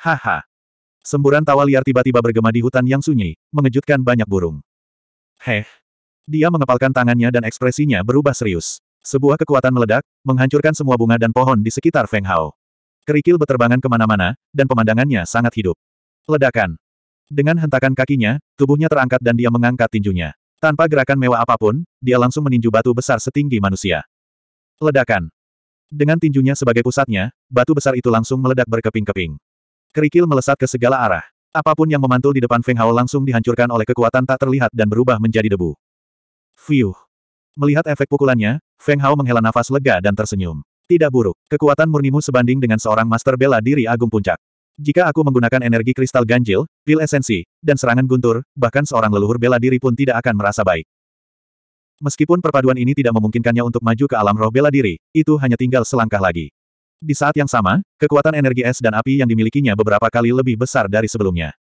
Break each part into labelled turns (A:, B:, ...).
A: Haha. Semburan tawa liar tiba-tiba bergema di hutan yang sunyi, mengejutkan banyak burung. Heh. Dia mengepalkan tangannya dan ekspresinya berubah serius. Sebuah kekuatan meledak, menghancurkan semua bunga dan pohon di sekitar Feng Hao. Kerikil beterbangan kemana-mana, dan pemandangannya sangat hidup. Ledakan. Dengan hentakan kakinya, tubuhnya terangkat dan dia mengangkat tinjunya. Tanpa gerakan mewah apapun, dia langsung meninju batu besar setinggi manusia. Ledakan. Dengan tinjunya sebagai pusatnya, batu besar itu langsung meledak berkeping-keping. Kerikil melesat ke segala arah. Apapun yang memantul di depan Feng Hao langsung dihancurkan oleh kekuatan tak terlihat dan berubah menjadi debu. Fiuh. Melihat efek pukulannya, Feng Hao menghela nafas lega dan tersenyum. Tidak buruk, kekuatan murnimu sebanding dengan seorang master bela diri agung puncak. Jika aku menggunakan energi kristal ganjil, pil esensi, dan serangan guntur, bahkan seorang leluhur bela diri pun tidak akan merasa baik. Meskipun perpaduan ini tidak memungkinkannya untuk maju ke alam roh bela diri, itu hanya tinggal selangkah lagi. Di saat yang sama, kekuatan energi es dan api yang dimilikinya beberapa kali lebih besar dari sebelumnya.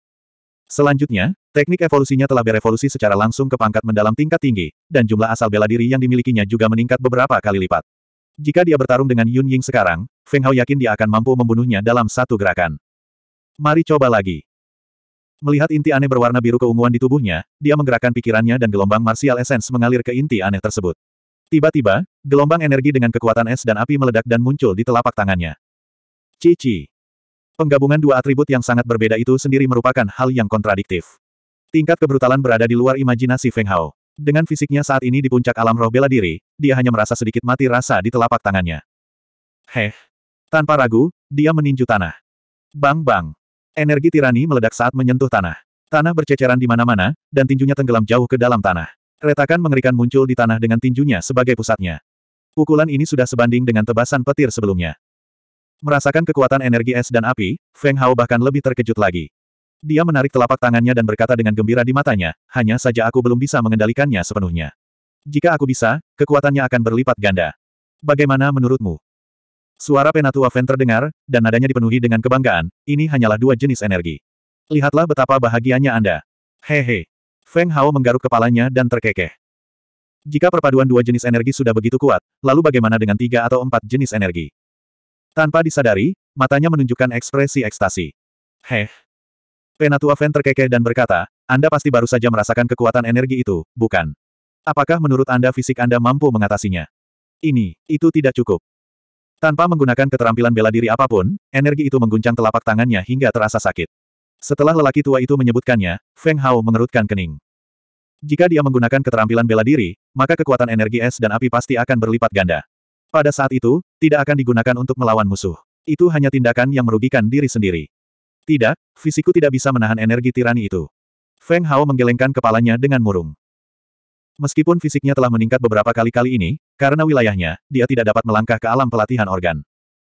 A: Selanjutnya, teknik evolusinya telah berevolusi secara langsung ke pangkat mendalam tingkat tinggi, dan jumlah asal bela diri yang dimilikinya juga meningkat beberapa kali lipat. Jika dia bertarung dengan Yun Ying sekarang, Feng Hao yakin dia akan mampu membunuhnya dalam satu gerakan. Mari coba lagi. Melihat inti aneh berwarna biru keunguan di tubuhnya, dia menggerakkan pikirannya dan gelombang martial essence mengalir ke inti aneh tersebut. Tiba-tiba, Gelombang energi dengan kekuatan es dan api meledak dan muncul di telapak tangannya. Cici. Penggabungan dua atribut yang sangat berbeda itu sendiri merupakan hal yang kontradiktif. Tingkat kebrutalan berada di luar imajinasi Feng Hao. Dengan fisiknya saat ini di puncak alam roh bela diri, dia hanya merasa sedikit mati rasa di telapak tangannya. Heh. Tanpa ragu, dia meninju tanah. Bang-bang. Energi tirani meledak saat menyentuh tanah. Tanah berceceran di mana-mana, dan tinjunya tenggelam jauh ke dalam tanah. Retakan mengerikan muncul di tanah dengan tinjunya sebagai pusatnya. Pukulan ini sudah sebanding dengan tebasan petir sebelumnya. Merasakan kekuatan energi es dan api, Feng Hao bahkan lebih terkejut lagi. Dia menarik telapak tangannya dan berkata dengan gembira di matanya, hanya saja aku belum bisa mengendalikannya sepenuhnya. Jika aku bisa, kekuatannya akan berlipat ganda. Bagaimana menurutmu? Suara Penatua Feng terdengar, dan nadanya dipenuhi dengan kebanggaan, ini hanyalah dua jenis energi. Lihatlah betapa bahagianya Anda. Hehe. Feng Hao menggaruk kepalanya dan terkekeh. Jika perpaduan dua jenis energi sudah begitu kuat, lalu bagaimana dengan tiga atau empat jenis energi? Tanpa disadari, matanya menunjukkan ekspresi ekstasi. Heh. Penatua Fen terkekeh dan berkata, Anda pasti baru saja merasakan kekuatan energi itu, bukan? Apakah menurut Anda fisik Anda mampu mengatasinya? Ini, itu tidak cukup. Tanpa menggunakan keterampilan bela diri apapun, energi itu mengguncang telapak tangannya hingga terasa sakit. Setelah lelaki tua itu menyebutkannya, Feng Hao mengerutkan kening. Jika dia menggunakan keterampilan bela diri, maka kekuatan energi es dan api pasti akan berlipat ganda. Pada saat itu, tidak akan digunakan untuk melawan musuh. Itu hanya tindakan yang merugikan diri sendiri. Tidak, fisiku tidak bisa menahan energi tirani itu. Feng Hao menggelengkan kepalanya dengan murung. Meskipun fisiknya telah meningkat beberapa kali-kali ini, karena wilayahnya, dia tidak dapat melangkah ke alam pelatihan organ.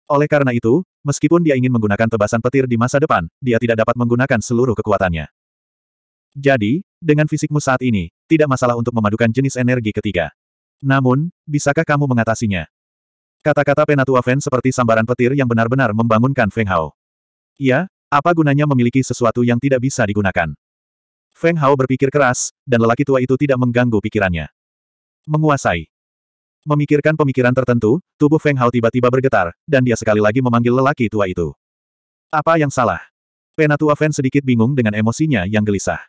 A: Oleh karena itu, meskipun dia ingin menggunakan tebasan petir di masa depan, dia tidak dapat menggunakan seluruh kekuatannya. Jadi, dengan fisikmu saat ini, tidak masalah untuk memadukan jenis energi ketiga. Namun, bisakah kamu mengatasinya? Kata-kata Penatua Fen seperti sambaran petir yang benar-benar membangunkan Feng Hao. Ya, apa gunanya memiliki sesuatu yang tidak bisa digunakan? Feng Hao berpikir keras, dan lelaki tua itu tidak mengganggu pikirannya. Menguasai. Memikirkan pemikiran tertentu, tubuh Feng Hao tiba-tiba bergetar, dan dia sekali lagi memanggil lelaki tua itu. Apa yang salah? Penatua Fen sedikit bingung dengan emosinya yang gelisah.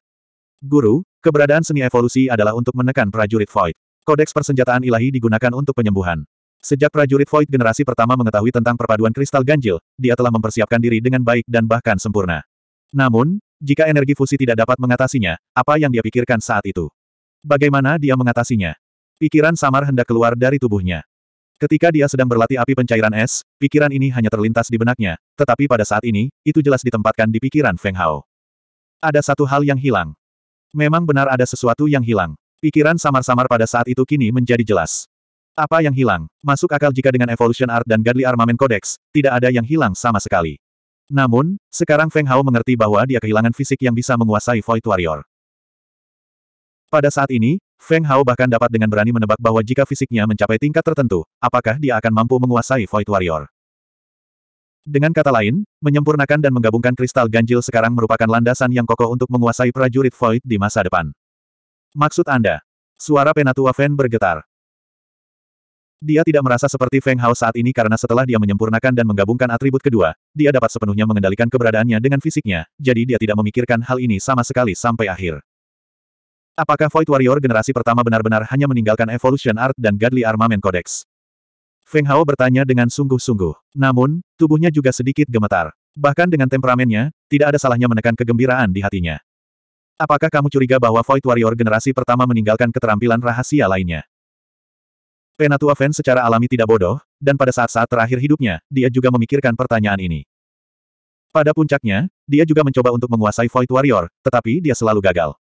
A: Guru, keberadaan seni evolusi adalah untuk menekan prajurit Void. Kodeks persenjataan ilahi digunakan untuk penyembuhan. Sejak prajurit Void generasi pertama mengetahui tentang perpaduan kristal ganjil, dia telah mempersiapkan diri dengan baik dan bahkan sempurna. Namun, jika energi fusi tidak dapat mengatasinya, apa yang dia pikirkan saat itu? Bagaimana dia mengatasinya? Pikiran samar hendak keluar dari tubuhnya. Ketika dia sedang berlatih api pencairan es, pikiran ini hanya terlintas di benaknya, tetapi pada saat ini, itu jelas ditempatkan di pikiran Feng Hao. Ada satu hal yang hilang. Memang benar ada sesuatu yang hilang. Pikiran samar-samar pada saat itu kini menjadi jelas. Apa yang hilang? Masuk akal jika dengan Evolution Art dan Godly Armament Codex, tidak ada yang hilang sama sekali. Namun, sekarang Feng Hao mengerti bahwa dia kehilangan fisik yang bisa menguasai Void Warrior. Pada saat ini, Feng Hao bahkan dapat dengan berani menebak bahwa jika fisiknya mencapai tingkat tertentu, apakah dia akan mampu menguasai Void Warrior. Dengan kata lain, menyempurnakan dan menggabungkan kristal ganjil sekarang merupakan landasan yang kokoh untuk menguasai prajurit Void di masa depan. Maksud Anda? Suara Penatua Feng bergetar. Dia tidak merasa seperti Feng Hao saat ini karena setelah dia menyempurnakan dan menggabungkan atribut kedua, dia dapat sepenuhnya mengendalikan keberadaannya dengan fisiknya, jadi dia tidak memikirkan hal ini sama sekali sampai akhir. Apakah Void Warrior generasi pertama benar-benar hanya meninggalkan Evolution Art dan Godly Armament Codex? Feng Hao bertanya dengan sungguh-sungguh. Namun, tubuhnya juga sedikit gemetar. Bahkan dengan temperamennya, tidak ada salahnya menekan kegembiraan di hatinya. Apakah kamu curiga bahwa Void Warrior generasi pertama meninggalkan keterampilan rahasia lainnya? Penatua Fen secara alami tidak bodoh, dan pada saat-saat terakhir hidupnya, dia juga memikirkan pertanyaan ini. Pada puncaknya, dia juga mencoba untuk menguasai Void Warrior, tetapi dia selalu gagal.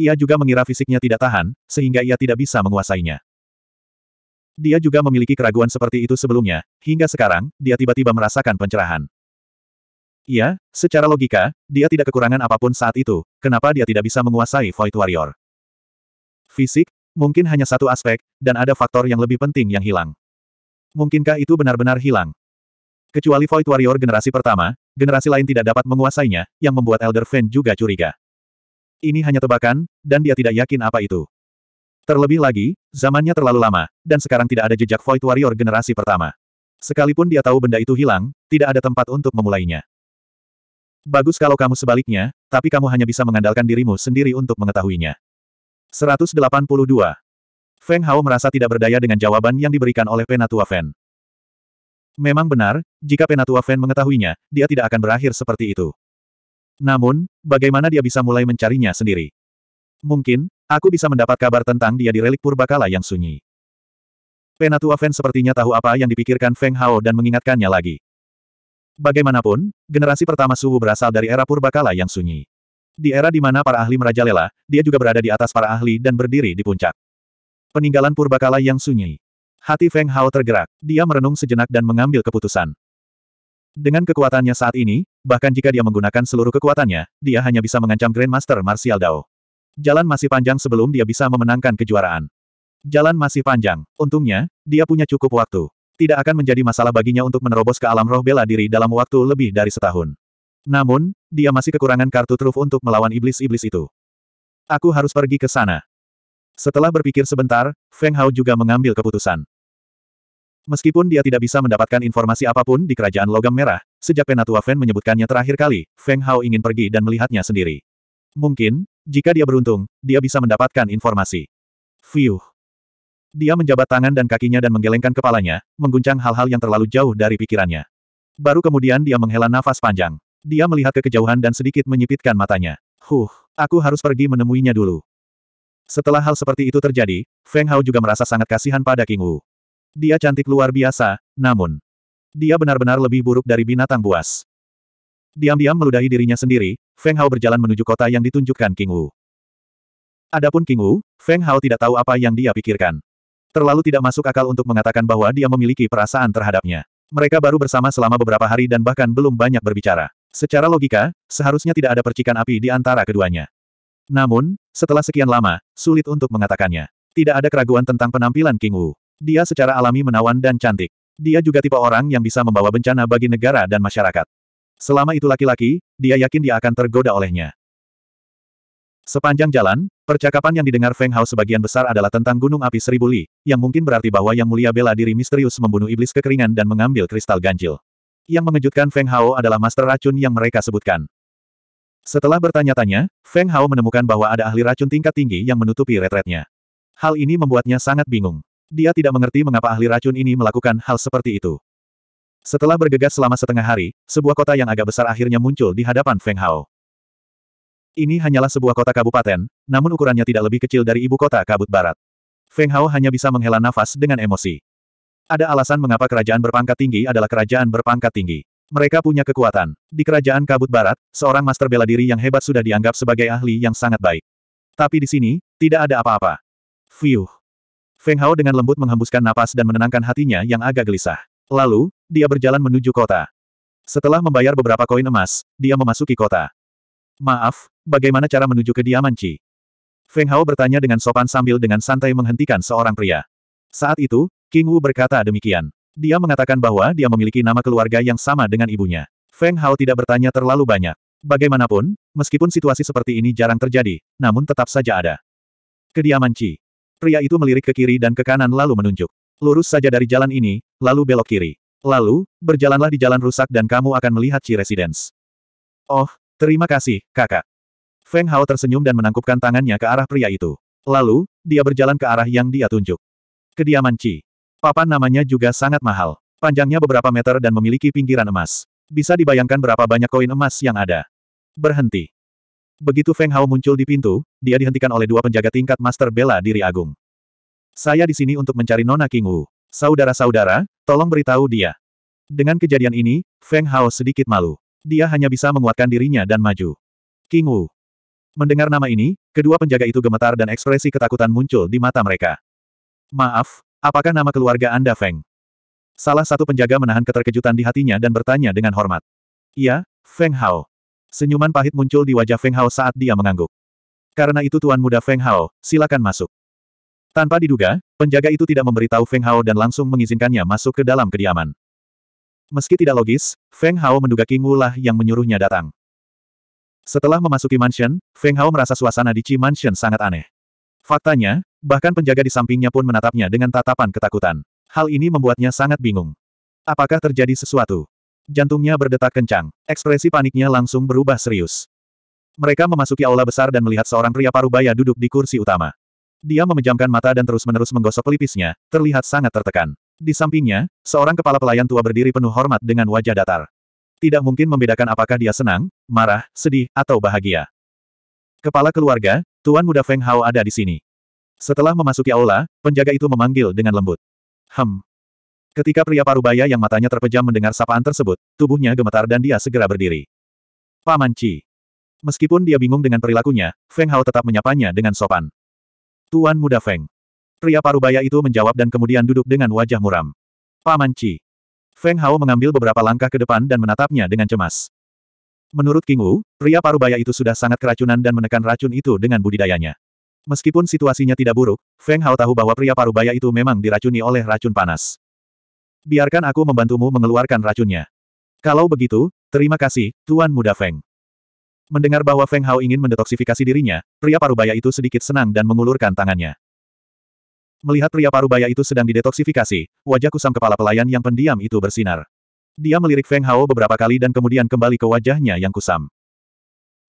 A: Ia juga mengira fisiknya tidak tahan, sehingga ia tidak bisa menguasainya. Dia juga memiliki keraguan seperti itu sebelumnya, hingga sekarang, dia tiba-tiba merasakan pencerahan. Iya, secara logika, dia tidak kekurangan apapun saat itu, kenapa dia tidak bisa menguasai Void Warrior? Fisik, mungkin hanya satu aspek, dan ada faktor yang lebih penting yang hilang. Mungkinkah itu benar-benar hilang? Kecuali Void Warrior generasi pertama, generasi lain tidak dapat menguasainya, yang membuat Elder Fan juga curiga. Ini hanya tebakan, dan dia tidak yakin apa itu. Terlebih lagi, zamannya terlalu lama, dan sekarang tidak ada jejak Void Warrior generasi pertama. Sekalipun dia tahu benda itu hilang, tidak ada tempat untuk memulainya. Bagus kalau kamu sebaliknya, tapi kamu hanya bisa mengandalkan dirimu sendiri untuk mengetahuinya. 182. Feng Hao merasa tidak berdaya dengan jawaban yang diberikan oleh Penatua Fen. Memang benar, jika Penatua Fen mengetahuinya, dia tidak akan berakhir seperti itu. Namun, bagaimana dia bisa mulai mencarinya sendiri? Mungkin, aku bisa mendapat kabar tentang dia di relik purbakala yang sunyi. Penatua Feng sepertinya tahu apa yang dipikirkan Feng Hao dan mengingatkannya lagi. Bagaimanapun, generasi pertama suhu berasal dari era purbakala yang sunyi. Di era di mana para ahli merajalela, dia juga berada di atas para ahli dan berdiri di puncak. Peninggalan purbakala yang sunyi. Hati Feng Hao tergerak, dia merenung sejenak dan mengambil keputusan. Dengan kekuatannya saat ini, bahkan jika dia menggunakan seluruh kekuatannya, dia hanya bisa mengancam Grandmaster Martial Dao. Jalan masih panjang sebelum dia bisa memenangkan kejuaraan. Jalan masih panjang. Untungnya, dia punya cukup waktu. Tidak akan menjadi masalah baginya untuk menerobos ke alam roh bela diri dalam waktu lebih dari setahun. Namun, dia masih kekurangan kartu truf untuk melawan iblis-iblis itu. Aku harus pergi ke sana. Setelah berpikir sebentar, Feng Hao juga mengambil keputusan. Meskipun dia tidak bisa mendapatkan informasi apapun di Kerajaan Logam Merah, sejak Penatua Feng menyebutkannya terakhir kali, Feng Hao ingin pergi dan melihatnya sendiri. Mungkin, jika dia beruntung, dia bisa mendapatkan informasi. Fiuh. Dia menjabat tangan dan kakinya dan menggelengkan kepalanya, mengguncang hal-hal yang terlalu jauh dari pikirannya. Baru kemudian dia menghela nafas panjang. Dia melihat ke kejauhan dan sedikit menyipitkan matanya. Huh, aku harus pergi menemuinya dulu. Setelah hal seperti itu terjadi, Feng Hao juga merasa sangat kasihan pada King Wu. Dia cantik luar biasa, namun... Dia benar-benar lebih buruk dari binatang buas. Diam-diam meludahi dirinya sendiri, Feng Hao berjalan menuju kota yang ditunjukkan King Wu. Adapun King Wu, Feng Hao tidak tahu apa yang dia pikirkan. Terlalu tidak masuk akal untuk mengatakan bahwa dia memiliki perasaan terhadapnya. Mereka baru bersama selama beberapa hari dan bahkan belum banyak berbicara. Secara logika, seharusnya tidak ada percikan api di antara keduanya. Namun, setelah sekian lama, sulit untuk mengatakannya. Tidak ada keraguan tentang penampilan King Wu. Dia secara alami menawan dan cantik. Dia juga tipe orang yang bisa membawa bencana bagi negara dan masyarakat. Selama itu laki-laki, dia yakin dia akan tergoda olehnya. Sepanjang jalan, percakapan yang didengar Feng Hao sebagian besar adalah tentang Gunung Api Seribu Li, yang mungkin berarti bahwa Yang Mulia bela diri misterius membunuh iblis kekeringan dan mengambil kristal ganjil. Yang mengejutkan Feng Hao adalah master racun yang mereka sebutkan. Setelah bertanya-tanya, Feng Hao menemukan bahwa ada ahli racun tingkat tinggi yang menutupi retretnya. Hal ini membuatnya sangat bingung. Dia tidak mengerti mengapa ahli racun ini melakukan hal seperti itu. Setelah bergegas selama setengah hari, sebuah kota yang agak besar akhirnya muncul di hadapan Feng Hao. Ini hanyalah sebuah kota kabupaten, namun ukurannya tidak lebih kecil dari ibu kota kabut barat. Feng Hao hanya bisa menghela nafas dengan emosi. Ada alasan mengapa kerajaan berpangkat tinggi adalah kerajaan berpangkat tinggi. Mereka punya kekuatan. Di kerajaan kabut barat, seorang master bela diri yang hebat sudah dianggap sebagai ahli yang sangat baik. Tapi di sini, tidak ada apa-apa. Fiuh. Feng Hao dengan lembut menghembuskan napas dan menenangkan hatinya yang agak gelisah. Lalu, dia berjalan menuju kota. Setelah membayar beberapa koin emas, dia memasuki kota. Maaf, bagaimana cara menuju kediaman Qi? Feng Hao bertanya dengan sopan sambil dengan santai menghentikan seorang pria. Saat itu, King Wu berkata demikian. Dia mengatakan bahwa dia memiliki nama keluarga yang sama dengan ibunya. Feng Hao tidak bertanya terlalu banyak. Bagaimanapun, meskipun situasi seperti ini jarang terjadi, namun tetap saja ada. Kediaman Qi. Pria itu melirik ke kiri dan ke kanan lalu menunjuk. Lurus saja dari jalan ini, lalu belok kiri. Lalu, berjalanlah di jalan rusak dan kamu akan melihat Qi Residence. Oh, terima kasih, kakak. Feng Hao tersenyum dan menangkupkan tangannya ke arah pria itu. Lalu, dia berjalan ke arah yang dia tunjuk. Kediaman Qi. Papan namanya juga sangat mahal. Panjangnya beberapa meter dan memiliki pinggiran emas. Bisa dibayangkan berapa banyak koin emas yang ada. Berhenti. Begitu Feng Hao muncul di pintu, dia dihentikan oleh dua penjaga tingkat Master Bela Diri Agung. Saya di sini untuk mencari Nona King Wu. Saudara-saudara, tolong beritahu dia. Dengan kejadian ini, Feng Hao sedikit malu. Dia hanya bisa menguatkan dirinya dan maju. King Wu. Mendengar nama ini, kedua penjaga itu gemetar dan ekspresi ketakutan muncul di mata mereka. Maaf, apakah nama keluarga Anda Feng? Salah satu penjaga menahan keterkejutan di hatinya dan bertanya dengan hormat. Iya, Feng Hao. Senyuman pahit muncul di wajah Feng Hao saat dia mengangguk. Karena itu Tuan Muda Feng Hao, silakan masuk. Tanpa diduga, penjaga itu tidak memberitahu Feng Hao dan langsung mengizinkannya masuk ke dalam kediaman. Meski tidak logis, Feng Hao menduga King Wu lah yang menyuruhnya datang. Setelah memasuki mansion, Feng Hao merasa suasana di Qi Mansion sangat aneh. Faktanya, bahkan penjaga di sampingnya pun menatapnya dengan tatapan ketakutan. Hal ini membuatnya sangat bingung. Apakah terjadi sesuatu? Jantungnya berdetak kencang, ekspresi paniknya langsung berubah serius. Mereka memasuki aula besar dan melihat seorang pria parubaya duduk di kursi utama. Dia memejamkan mata dan terus-menerus menggosok pelipisnya, terlihat sangat tertekan. Di sampingnya, seorang kepala pelayan tua berdiri penuh hormat dengan wajah datar. Tidak mungkin membedakan apakah dia senang, marah, sedih, atau bahagia. Kepala keluarga, Tuan Muda Feng Hao ada di sini. Setelah memasuki aula, penjaga itu memanggil dengan lembut. Hem. Ketika pria parubaya yang matanya terpejam mendengar sapaan tersebut, tubuhnya gemetar dan dia segera berdiri. Paman Chi. Meskipun dia bingung dengan perilakunya, Feng Hao tetap menyapanya dengan sopan. Tuan Muda Feng. Pria parubaya itu menjawab dan kemudian duduk dengan wajah muram. Paman Chi. Feng Hao mengambil beberapa langkah ke depan dan menatapnya dengan cemas. Menurut King Wu, pria parubaya itu sudah sangat keracunan dan menekan racun itu dengan budidayanya. Meskipun situasinya tidak buruk, Feng Hao tahu bahwa pria parubaya itu memang diracuni oleh racun panas. Biarkan aku membantumu mengeluarkan racunnya. Kalau begitu, terima kasih, Tuan Muda Feng. Mendengar bahwa Feng Hao ingin mendetoksifikasi dirinya, pria parubaya itu sedikit senang dan mengulurkan tangannya. Melihat pria parubaya itu sedang didetoksifikasi, wajah kusam kepala pelayan yang pendiam itu bersinar. Dia melirik Feng Hao beberapa kali dan kemudian kembali ke wajahnya yang kusam.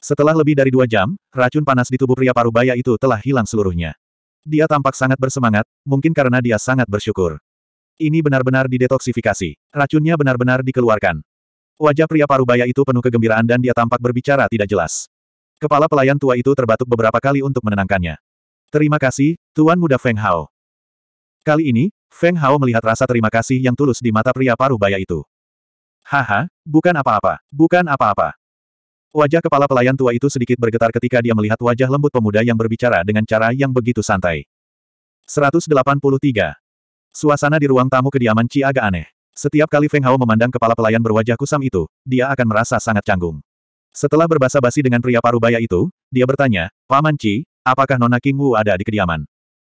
A: Setelah lebih dari dua jam, racun panas di tubuh pria parubaya itu telah hilang seluruhnya. Dia tampak sangat bersemangat, mungkin karena dia sangat bersyukur. Ini benar-benar didetoksifikasi. Racunnya benar-benar dikeluarkan. Wajah pria parubaya itu penuh kegembiraan dan dia tampak berbicara tidak jelas. Kepala pelayan tua itu terbatuk beberapa kali untuk menenangkannya. Terima kasih, Tuan Muda Feng Hao. Kali ini, Feng Hao melihat rasa terima kasih yang tulus di mata pria parubaya itu. Haha, bukan apa-apa, bukan apa-apa. Wajah kepala pelayan tua itu sedikit bergetar ketika dia melihat wajah lembut pemuda yang berbicara dengan cara yang begitu santai. 183. Suasana di ruang tamu kediaman Ci agak aneh. Setiap kali Feng Hao memandang kepala pelayan berwajah kusam itu, dia akan merasa sangat canggung. Setelah berbasa-basi dengan pria parubaya itu, dia bertanya, Paman Chi, apakah Nona King Wu ada di kediaman?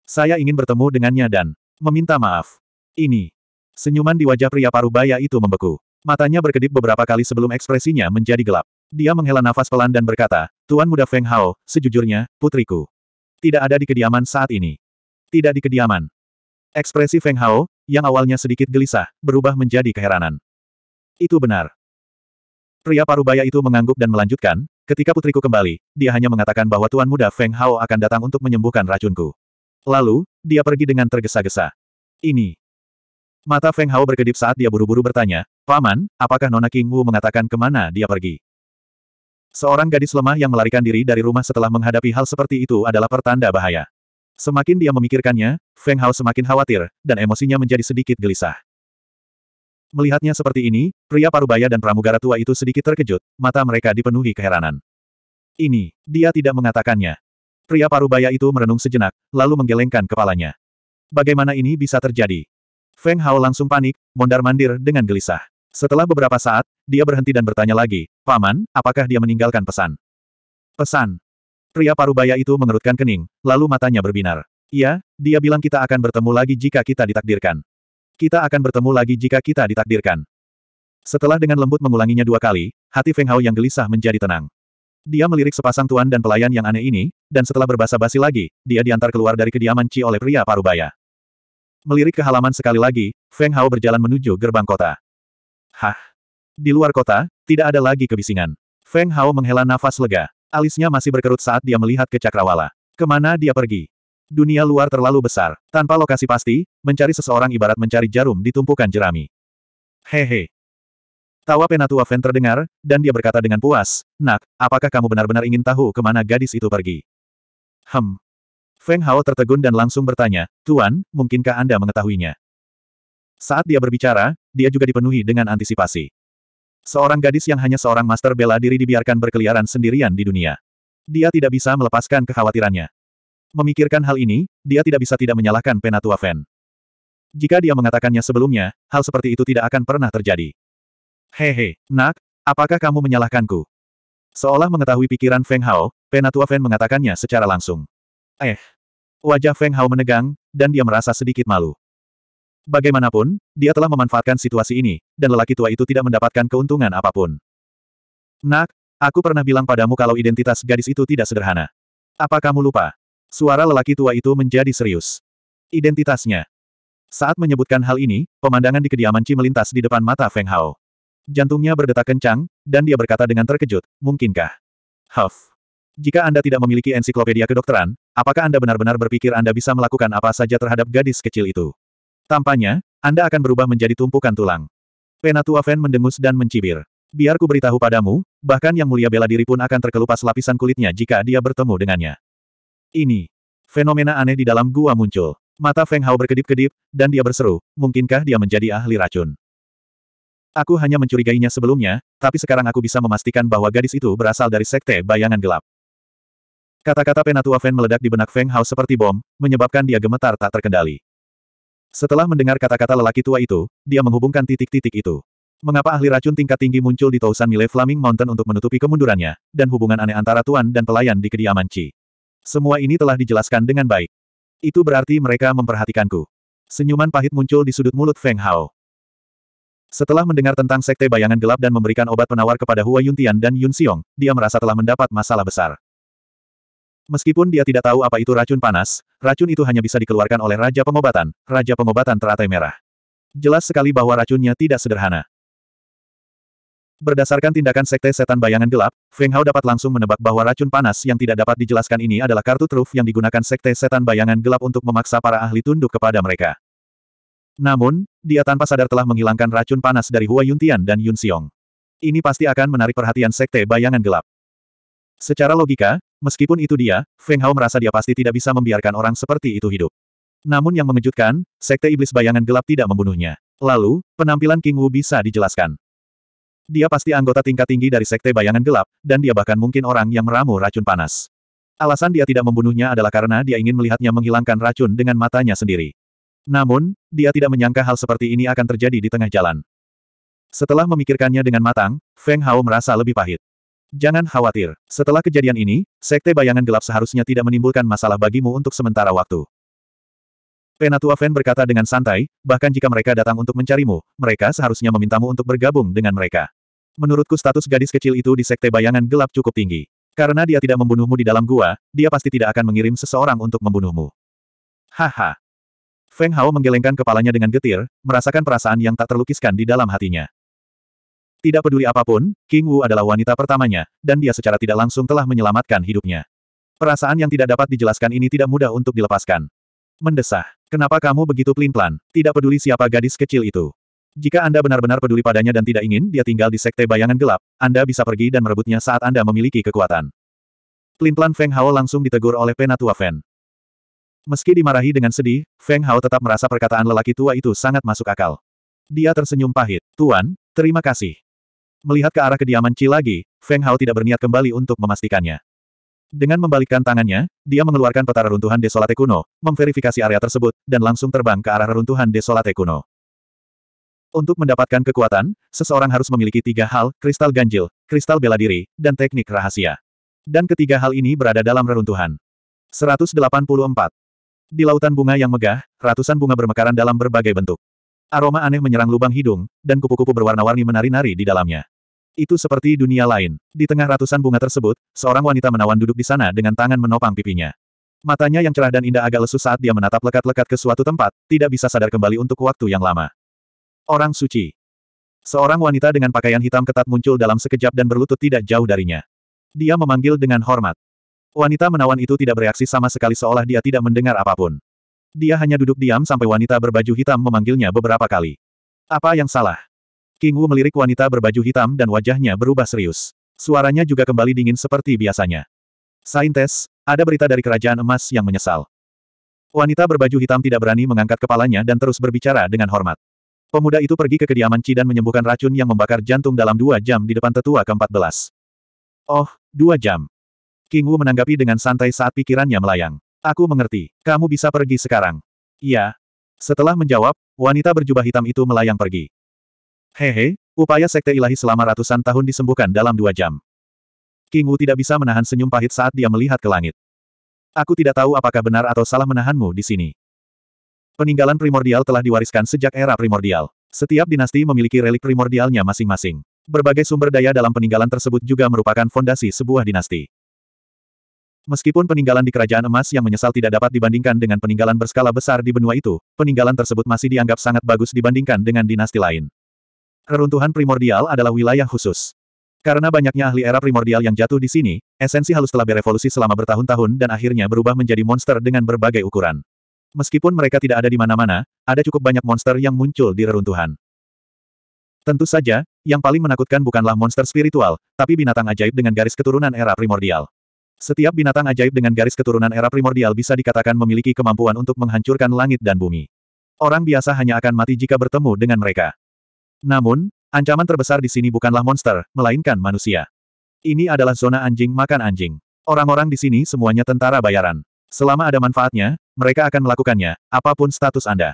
A: Saya ingin bertemu dengannya dan meminta maaf. Ini. Senyuman di wajah pria parubaya itu membeku. Matanya berkedip beberapa kali sebelum ekspresinya menjadi gelap. Dia menghela nafas pelan dan berkata, Tuan Muda Feng Hao, sejujurnya, putriku. Tidak ada di kediaman saat ini. Tidak di kediaman. Ekspresi Feng Hao, yang awalnya sedikit gelisah, berubah menjadi keheranan. Itu benar. Pria parubaya itu mengangguk dan melanjutkan, ketika putriku kembali, dia hanya mengatakan bahwa Tuan Muda Feng Hao akan datang untuk menyembuhkan racunku. Lalu, dia pergi dengan tergesa-gesa. Ini. Mata Feng Hao berkedip saat dia buru-buru bertanya, Paman, apakah Nona King Wu mengatakan kemana dia pergi? Seorang gadis lemah yang melarikan diri dari rumah setelah menghadapi hal seperti itu adalah pertanda bahaya. Semakin dia memikirkannya, Feng Hao semakin khawatir, dan emosinya menjadi sedikit gelisah. Melihatnya seperti ini, pria parubaya dan pramugara tua itu sedikit terkejut, mata mereka dipenuhi keheranan. Ini, dia tidak mengatakannya. Pria parubaya itu merenung sejenak, lalu menggelengkan kepalanya. Bagaimana ini bisa terjadi? Feng Hao langsung panik, mondar-mandir dengan gelisah. Setelah beberapa saat, dia berhenti dan bertanya lagi, Paman, apakah dia meninggalkan pesan? Pesan, Pria parubaya itu mengerutkan kening, lalu matanya berbinar. Iya, dia bilang kita akan bertemu lagi jika kita ditakdirkan. Kita akan bertemu lagi jika kita ditakdirkan. Setelah dengan lembut mengulanginya dua kali, hati Feng Hao yang gelisah menjadi tenang. Dia melirik sepasang tuan dan pelayan yang aneh ini, dan setelah berbasa-basi lagi, dia diantar keluar dari kediaman Chi oleh pria parubaya. Melirik ke halaman sekali lagi, Feng Hao berjalan menuju gerbang kota. Hah? Di luar kota, tidak ada lagi kebisingan. Feng Hao menghela nafas lega. Alisnya masih berkerut saat dia melihat ke Cakrawala. Kemana dia pergi? Dunia luar terlalu besar. Tanpa lokasi pasti, mencari seseorang ibarat mencari jarum di tumpukan jerami. Hehe. Tawa Penatua Fen terdengar, dan dia berkata dengan puas, Nak, apakah kamu benar-benar ingin tahu kemana gadis itu pergi? Hem. Feng Hao tertegun dan langsung bertanya, Tuan, mungkinkah Anda mengetahuinya? Saat dia berbicara, dia juga dipenuhi dengan antisipasi. Seorang gadis yang hanya seorang master bela diri dibiarkan berkeliaran sendirian di dunia. Dia tidak bisa melepaskan kekhawatirannya. Memikirkan hal ini, dia tidak bisa tidak menyalahkan Penatua Fen. Jika dia mengatakannya sebelumnya, hal seperti itu tidak akan pernah terjadi. Hehe, nak, apakah kamu menyalahkanku? Seolah mengetahui pikiran Feng Hao, Penatua Fen mengatakannya secara langsung. Eh. Wajah Feng Hao menegang, dan dia merasa sedikit malu. Bagaimanapun, dia telah memanfaatkan situasi ini, dan lelaki tua itu tidak mendapatkan keuntungan apapun. Nak, aku pernah bilang padamu kalau identitas gadis itu tidak sederhana. Apa kamu lupa? Suara lelaki tua itu menjadi serius. Identitasnya. Saat menyebutkan hal ini, pemandangan di kediaman Ci melintas di depan mata Feng Hao. Jantungnya berdetak kencang, dan dia berkata dengan terkejut, mungkinkah? Huff. Jika Anda tidak memiliki ensiklopedia kedokteran, apakah Anda benar-benar berpikir Anda bisa melakukan apa saja terhadap gadis kecil itu? Tampaknya, Anda akan berubah menjadi tumpukan tulang. Penatua Fan mendengus dan mencibir. Biar ku beritahu padamu, bahkan yang mulia bela diri pun akan terkelupas lapisan kulitnya jika dia bertemu dengannya. Ini. Fenomena aneh di dalam gua muncul. Mata Feng Hao berkedip-kedip, dan dia berseru, mungkinkah dia menjadi ahli racun? Aku hanya mencurigainya sebelumnya, tapi sekarang aku bisa memastikan bahwa gadis itu berasal dari sekte bayangan gelap. Kata-kata Penatua Fan meledak di benak Feng Hao seperti bom, menyebabkan dia gemetar tak terkendali. Setelah mendengar kata-kata lelaki tua itu, dia menghubungkan titik-titik itu. Mengapa ahli racun tingkat tinggi muncul di Tausan Mile Flaming Mountain untuk menutupi kemundurannya, dan hubungan aneh antara tuan dan pelayan di kediaman Chi? Semua ini telah dijelaskan dengan baik. Itu berarti mereka memperhatikanku. Senyuman pahit muncul di sudut mulut Feng Hao. Setelah mendengar tentang sekte bayangan gelap dan memberikan obat penawar kepada Hua Yuntian dan Yun Xiong, dia merasa telah mendapat masalah besar. Meskipun dia tidak tahu apa itu racun panas, racun itu hanya bisa dikeluarkan oleh Raja Pengobatan, Raja Pengobatan Teratai Merah. Jelas sekali bahwa racunnya tidak sederhana. Berdasarkan tindakan sekte setan bayangan gelap, Feng Hao dapat langsung menebak bahwa racun panas yang tidak dapat dijelaskan ini adalah kartu truf yang digunakan sekte setan bayangan gelap untuk memaksa para ahli tunduk kepada mereka. Namun, dia tanpa sadar telah menghilangkan racun panas dari Hua Yuntian dan Yun Xiong. Ini pasti akan menarik perhatian sekte bayangan gelap. Secara logika, Meskipun itu dia, Feng Hao merasa dia pasti tidak bisa membiarkan orang seperti itu hidup. Namun yang mengejutkan, sekte iblis bayangan gelap tidak membunuhnya. Lalu, penampilan King Wu bisa dijelaskan. Dia pasti anggota tingkat tinggi dari sekte bayangan gelap, dan dia bahkan mungkin orang yang meramu racun panas. Alasan dia tidak membunuhnya adalah karena dia ingin melihatnya menghilangkan racun dengan matanya sendiri. Namun, dia tidak menyangka hal seperti ini akan terjadi di tengah jalan. Setelah memikirkannya dengan matang, Feng Hao merasa lebih pahit. Jangan khawatir, setelah kejadian ini, Sekte Bayangan Gelap seharusnya tidak menimbulkan masalah bagimu untuk sementara waktu. Penatua Feng berkata dengan santai, bahkan jika mereka datang untuk mencarimu, mereka seharusnya memintamu untuk bergabung dengan mereka. Menurutku status gadis kecil itu di Sekte Bayangan Gelap cukup tinggi. Karena dia tidak membunuhmu di dalam gua, dia pasti tidak akan mengirim seseorang untuk membunuhmu. Haha. Feng Hao menggelengkan kepalanya dengan getir, merasakan perasaan yang tak terlukiskan di dalam hatinya. Tidak peduli apapun, King Wu adalah wanita pertamanya, dan dia secara tidak langsung telah menyelamatkan hidupnya. Perasaan yang tidak dapat dijelaskan ini tidak mudah untuk dilepaskan. Mendesah. Kenapa kamu begitu pelin-pelan? Tidak peduli siapa gadis kecil itu. Jika Anda benar-benar peduli padanya dan tidak ingin dia tinggal di sekte bayangan gelap, Anda bisa pergi dan merebutnya saat Anda memiliki kekuatan. Pelin-pelan Feng Hao langsung ditegur oleh Penatua Fen. Meski dimarahi dengan sedih, Feng Hao tetap merasa perkataan lelaki tua itu sangat masuk akal. Dia tersenyum pahit. Tuan, terima kasih. Melihat ke arah kediaman Qi lagi, Feng Hao tidak berniat kembali untuk memastikannya. Dengan membalikkan tangannya, dia mengeluarkan peta reruntuhan Desolate kuno, memverifikasi area tersebut, dan langsung terbang ke arah reruntuhan Desolate kuno. Untuk mendapatkan kekuatan, seseorang harus memiliki tiga hal, kristal ganjil, kristal bela diri, dan teknik rahasia. Dan ketiga hal ini berada dalam reruntuhan. 184. Di lautan bunga yang megah, ratusan bunga bermekaran dalam berbagai bentuk. Aroma aneh menyerang lubang hidung, dan kupu-kupu berwarna-warni menari-nari di dalamnya. Itu seperti dunia lain. Di tengah ratusan bunga tersebut, seorang wanita menawan duduk di sana dengan tangan menopang pipinya. Matanya yang cerah dan indah agak lesu saat dia menatap lekat-lekat ke suatu tempat, tidak bisa sadar kembali untuk waktu yang lama. Orang suci. Seorang wanita dengan pakaian hitam ketat muncul dalam sekejap dan berlutut tidak jauh darinya. Dia memanggil dengan hormat. Wanita menawan itu tidak bereaksi sama sekali seolah dia tidak mendengar apapun. Dia hanya duduk diam sampai wanita berbaju hitam memanggilnya beberapa kali. Apa yang salah? King Wu melirik wanita berbaju hitam dan wajahnya berubah serius. Suaranya juga kembali dingin seperti biasanya. Saintes, ada berita dari kerajaan emas yang menyesal. Wanita berbaju hitam tidak berani mengangkat kepalanya dan terus berbicara dengan hormat. Pemuda itu pergi ke kediaman Chi dan menyembuhkan racun yang membakar jantung dalam dua jam di depan tetua ke-14. Oh, dua jam. King Wu menanggapi dengan santai saat pikirannya melayang. Aku mengerti, kamu bisa pergi sekarang. Iya. Setelah menjawab, wanita berjubah hitam itu melayang pergi. Hehe, upaya sekte ilahi selama ratusan tahun disembuhkan dalam dua jam. King Wu tidak bisa menahan senyum pahit saat dia melihat ke langit. Aku tidak tahu apakah benar atau salah menahanmu di sini. Peninggalan primordial telah diwariskan sejak era primordial. Setiap dinasti memiliki relik primordialnya masing-masing. Berbagai sumber daya dalam peninggalan tersebut juga merupakan fondasi sebuah dinasti. Meskipun peninggalan di Kerajaan Emas yang menyesal tidak dapat dibandingkan dengan peninggalan berskala besar di benua itu, peninggalan tersebut masih dianggap sangat bagus dibandingkan dengan dinasti lain. Reruntuhan primordial adalah wilayah khusus. Karena banyaknya ahli era primordial yang jatuh di sini, esensi halus telah berevolusi selama bertahun-tahun dan akhirnya berubah menjadi monster dengan berbagai ukuran. Meskipun mereka tidak ada di mana-mana, ada cukup banyak monster yang muncul di reruntuhan. Tentu saja, yang paling menakutkan bukanlah monster spiritual, tapi binatang ajaib dengan garis keturunan era primordial. Setiap binatang ajaib dengan garis keturunan era primordial bisa dikatakan memiliki kemampuan untuk menghancurkan langit dan bumi. Orang biasa hanya akan mati jika bertemu dengan mereka. Namun, ancaman terbesar di sini bukanlah monster, melainkan manusia. Ini adalah zona anjing makan anjing. Orang-orang di sini semuanya tentara bayaran. Selama ada manfaatnya, mereka akan melakukannya, apapun status Anda.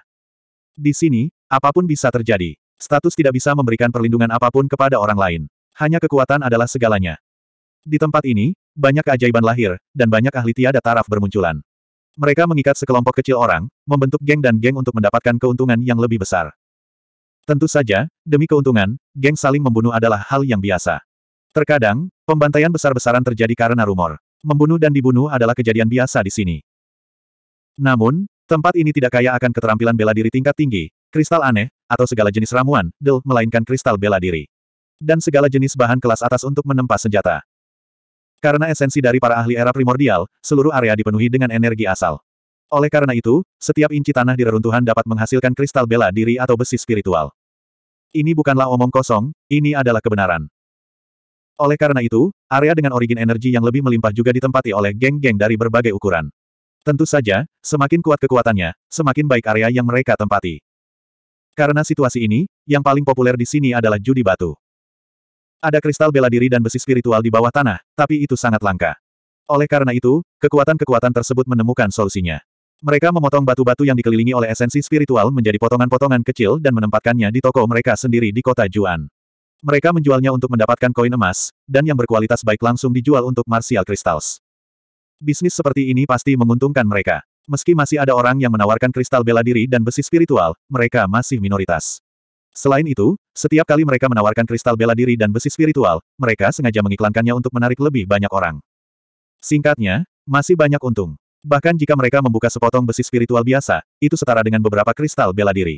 A: Di sini, apapun bisa terjadi. Status tidak bisa memberikan perlindungan apapun kepada orang lain. Hanya kekuatan adalah segalanya. Di tempat ini, banyak keajaiban lahir, dan banyak ahli tiada taraf bermunculan. Mereka mengikat sekelompok kecil orang, membentuk geng dan geng untuk mendapatkan keuntungan yang lebih besar. Tentu saja, demi keuntungan, geng saling membunuh adalah hal yang biasa. Terkadang, pembantaian besar-besaran terjadi karena rumor. Membunuh dan dibunuh adalah kejadian biasa di sini. Namun, tempat ini tidak kaya akan keterampilan bela diri tingkat tinggi, kristal aneh, atau segala jenis ramuan, del, melainkan kristal bela diri. Dan segala jenis bahan kelas atas untuk menempa senjata. Karena esensi dari para ahli era primordial, seluruh area dipenuhi dengan energi asal. Oleh karena itu, setiap inci tanah di reruntuhan dapat menghasilkan kristal bela diri atau besi spiritual. Ini bukanlah omong kosong, ini adalah kebenaran. Oleh karena itu, area dengan origin energi yang lebih melimpah juga ditempati oleh geng-geng dari berbagai ukuran. Tentu saja, semakin kuat kekuatannya, semakin baik area yang mereka tempati. Karena situasi ini, yang paling populer di sini adalah judi batu. Ada kristal bela diri dan besi spiritual di bawah tanah, tapi itu sangat langka. Oleh karena itu, kekuatan-kekuatan tersebut menemukan solusinya. Mereka memotong batu-batu yang dikelilingi oleh esensi spiritual menjadi potongan-potongan kecil dan menempatkannya di toko mereka sendiri di kota Juan. Mereka menjualnya untuk mendapatkan koin emas, dan yang berkualitas baik langsung dijual untuk martial crystals. Bisnis seperti ini pasti menguntungkan mereka. Meski masih ada orang yang menawarkan kristal bela diri dan besi spiritual, mereka masih minoritas. Selain itu, setiap kali mereka menawarkan kristal bela diri dan besi spiritual, mereka sengaja mengiklankannya untuk menarik lebih banyak orang. Singkatnya, masih banyak untung. Bahkan jika mereka membuka sepotong besi spiritual biasa, itu setara dengan beberapa kristal bela diri.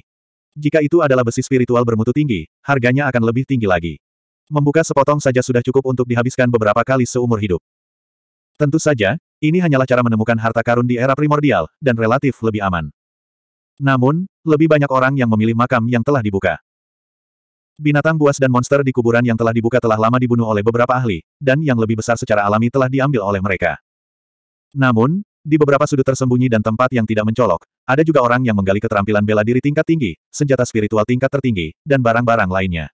A: Jika itu adalah besi spiritual bermutu tinggi, harganya akan lebih tinggi lagi. Membuka sepotong saja sudah cukup untuk dihabiskan beberapa kali seumur hidup. Tentu saja, ini hanyalah cara menemukan harta karun di era primordial, dan relatif lebih aman. Namun, lebih banyak orang yang memilih makam yang telah dibuka. Binatang buas dan monster di kuburan yang telah dibuka telah lama dibunuh oleh beberapa ahli, dan yang lebih besar secara alami telah diambil oleh mereka. Namun, di beberapa sudut tersembunyi dan tempat yang tidak mencolok, ada juga orang yang menggali keterampilan bela diri tingkat tinggi, senjata spiritual tingkat tertinggi, dan barang-barang lainnya.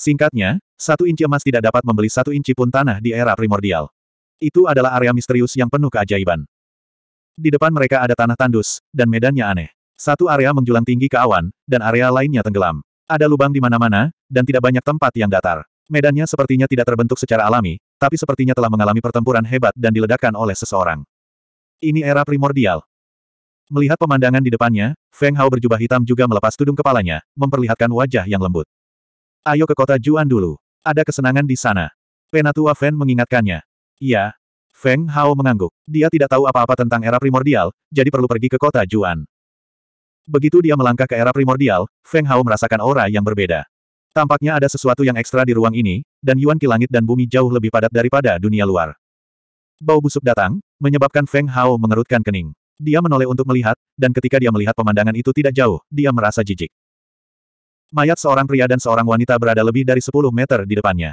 A: Singkatnya, satu inci emas tidak dapat membeli satu inci pun tanah di era primordial. Itu adalah area misterius yang penuh keajaiban. Di depan mereka ada tanah tandus, dan medannya aneh. Satu area menjulang tinggi ke awan, dan area lainnya tenggelam. Ada lubang di mana-mana, dan tidak banyak tempat yang datar. Medannya sepertinya tidak terbentuk secara alami, tapi sepertinya telah mengalami pertempuran hebat dan diledakkan oleh seseorang. Ini era primordial. Melihat pemandangan di depannya, Feng Hao berjubah hitam juga melepas tudung kepalanya, memperlihatkan wajah yang lembut. Ayo ke kota Juan dulu. Ada kesenangan di sana. Penatua Feng mengingatkannya. Iya. Feng Hao mengangguk. Dia tidak tahu apa-apa tentang era primordial, jadi perlu pergi ke kota Juan. Begitu dia melangkah ke era primordial, Feng Hao merasakan aura yang berbeda. Tampaknya ada sesuatu yang ekstra di ruang ini, dan Yuan Langit dan Bumi jauh lebih padat daripada dunia luar. Bau busuk datang, menyebabkan Feng Hao mengerutkan kening. Dia menoleh untuk melihat, dan ketika dia melihat pemandangan itu tidak jauh, dia merasa jijik. Mayat seorang pria dan seorang wanita berada lebih dari 10 meter di depannya.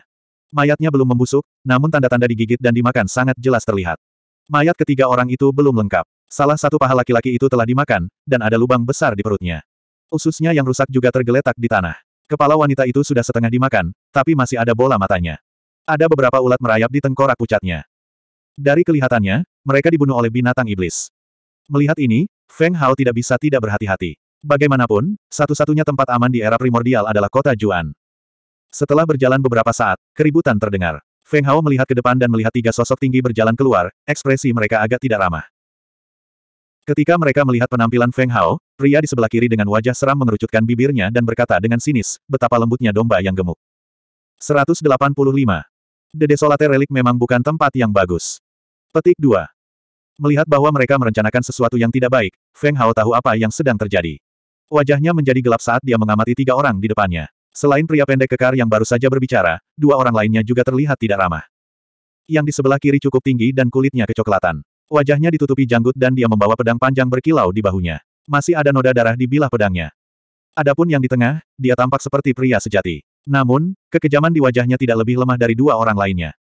A: Mayatnya belum membusuk, namun tanda-tanda digigit dan dimakan sangat jelas terlihat. Mayat ketiga orang itu belum lengkap. Salah satu paha laki-laki itu telah dimakan, dan ada lubang besar di perutnya. Ususnya yang rusak juga tergeletak di tanah. Kepala wanita itu sudah setengah dimakan, tapi masih ada bola matanya. Ada beberapa ulat merayap di tengkorak pucatnya. Dari kelihatannya, mereka dibunuh oleh binatang iblis. Melihat ini, Feng Hao tidak bisa tidak berhati-hati. Bagaimanapun, satu-satunya tempat aman di era primordial adalah kota Juan. Setelah berjalan beberapa saat, keributan terdengar. Feng Hao melihat ke depan dan melihat tiga sosok tinggi berjalan keluar, ekspresi mereka agak tidak ramah. Ketika mereka melihat penampilan Feng Hao, pria di sebelah kiri dengan wajah seram mengerucutkan bibirnya dan berkata dengan sinis, betapa lembutnya domba yang gemuk. 185. The Desolate Relic memang bukan tempat yang bagus. Petik 2. Melihat bahwa mereka merencanakan sesuatu yang tidak baik, Feng Hao tahu apa yang sedang terjadi. Wajahnya menjadi gelap saat dia mengamati tiga orang di depannya. Selain pria pendek kekar yang baru saja berbicara, dua orang lainnya juga terlihat tidak ramah. Yang di sebelah kiri cukup tinggi dan kulitnya kecoklatan. Wajahnya ditutupi janggut dan dia membawa pedang panjang berkilau di bahunya. Masih ada noda darah di bilah pedangnya. Adapun yang di tengah, dia tampak seperti pria sejati. Namun, kekejaman di wajahnya tidak lebih lemah dari dua orang lainnya.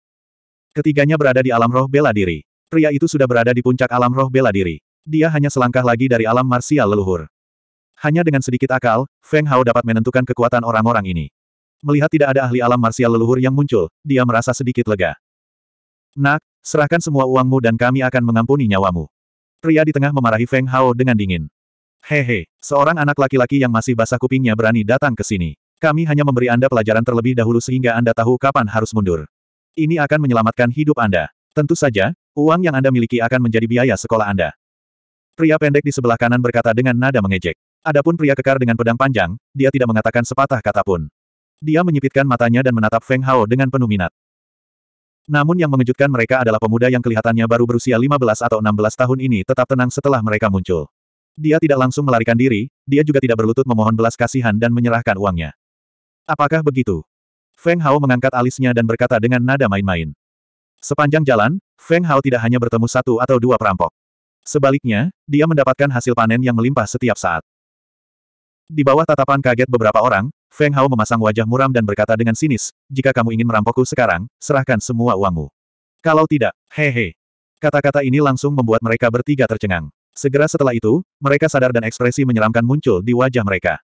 A: Ketiganya berada di alam roh bela diri. Pria itu sudah berada di puncak alam roh bela diri. Dia hanya selangkah lagi dari alam marsial leluhur. Hanya dengan sedikit akal, Feng Hao dapat menentukan kekuatan orang-orang ini. Melihat tidak ada ahli alam marsial leluhur yang muncul, dia merasa sedikit lega. Nak, serahkan semua uangmu dan kami akan mengampuni nyawamu. Pria di tengah memarahi Feng Hao dengan dingin. Hehe, seorang anak laki-laki yang masih basah kupingnya berani datang ke sini. Kami hanya memberi Anda pelajaran terlebih dahulu sehingga Anda tahu kapan harus mundur. Ini akan menyelamatkan hidup Anda. Tentu saja, uang yang Anda miliki akan menjadi biaya sekolah Anda. Pria pendek di sebelah kanan berkata dengan nada mengejek. Adapun pria kekar dengan pedang panjang, dia tidak mengatakan sepatah kata pun. Dia menyipitkan matanya dan menatap Feng Hao dengan penuh minat. Namun yang mengejutkan mereka adalah pemuda yang kelihatannya baru berusia 15 atau 16 tahun ini tetap tenang setelah mereka muncul. Dia tidak langsung melarikan diri, dia juga tidak berlutut memohon belas kasihan dan menyerahkan uangnya. Apakah begitu? Feng Hao mengangkat alisnya dan berkata dengan nada main-main. Sepanjang jalan, Feng Hao tidak hanya bertemu satu atau dua perampok. Sebaliknya, dia mendapatkan hasil panen yang melimpah setiap saat. Di bawah tatapan kaget beberapa orang, Feng Hao memasang wajah muram dan berkata dengan sinis, jika kamu ingin merampokku sekarang, serahkan semua uangmu. Kalau tidak, hehe. Kata-kata ini langsung membuat mereka bertiga tercengang. Segera setelah itu, mereka sadar dan ekspresi menyeramkan muncul di wajah mereka.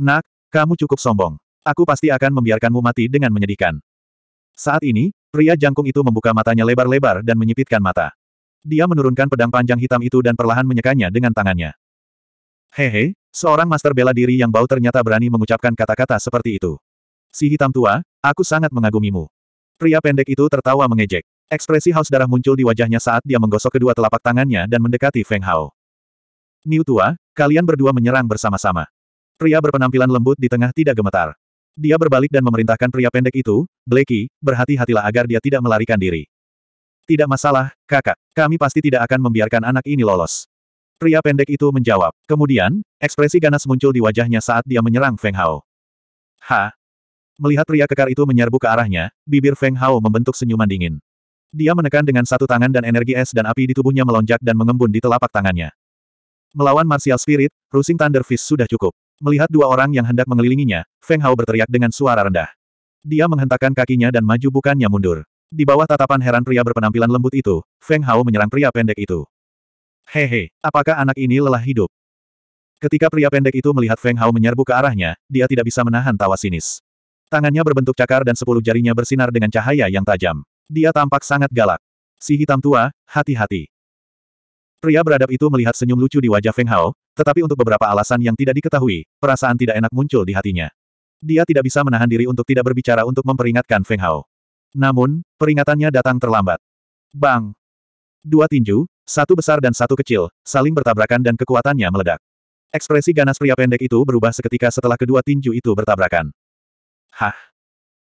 A: Nak, kamu cukup sombong. Aku pasti akan membiarkanmu mati dengan menyedihkan. Saat ini, pria jangkung itu membuka matanya lebar-lebar dan menyipitkan mata. Dia menurunkan pedang panjang hitam itu dan perlahan menyekanya dengan tangannya. Hehe, seorang master bela diri yang bau ternyata berani mengucapkan kata-kata seperti itu. Si hitam tua, aku sangat mengagumimu. Pria pendek itu tertawa mengejek. Ekspresi haus darah muncul di wajahnya saat dia menggosok kedua telapak tangannya dan mendekati Feng Hao. Niu tua, kalian berdua menyerang bersama-sama. Pria berpenampilan lembut di tengah tidak gemetar. Dia berbalik dan memerintahkan pria pendek itu, Blakey, berhati-hatilah agar dia tidak melarikan diri. Tidak masalah, kakak. Kami pasti tidak akan membiarkan anak ini lolos. Pria pendek itu menjawab. Kemudian, ekspresi ganas muncul di wajahnya saat dia menyerang Feng Hao. Ha! Melihat pria kekar itu menyerbu ke arahnya, bibir Feng Hao membentuk senyuman dingin. Dia menekan dengan satu tangan dan energi es dan api di tubuhnya melonjak dan mengembun di telapak tangannya. Melawan Martial Spirit, Rusing Thunder Fist sudah cukup. Melihat dua orang yang hendak mengelilinginya, Feng Hao berteriak dengan suara rendah. Dia menghentakkan kakinya dan maju bukannya mundur. Di bawah tatapan heran pria berpenampilan lembut itu, Feng Hao menyerang pria pendek itu. Hehe, apakah anak ini lelah hidup? Ketika pria pendek itu melihat Feng Hao menyerbu ke arahnya, dia tidak bisa menahan tawa sinis. Tangannya berbentuk cakar dan sepuluh jarinya bersinar dengan cahaya yang tajam. Dia tampak sangat galak. Si hitam tua, hati-hati. Pria beradab itu melihat senyum lucu di wajah Feng Hao, tetapi untuk beberapa alasan yang tidak diketahui, perasaan tidak enak muncul di hatinya. Dia tidak bisa menahan diri untuk tidak berbicara untuk memperingatkan Feng Hao. Namun, peringatannya datang terlambat. Bang! Dua tinju, satu besar dan satu kecil, saling bertabrakan dan kekuatannya meledak. Ekspresi ganas pria pendek itu berubah seketika setelah kedua tinju itu bertabrakan. Hah!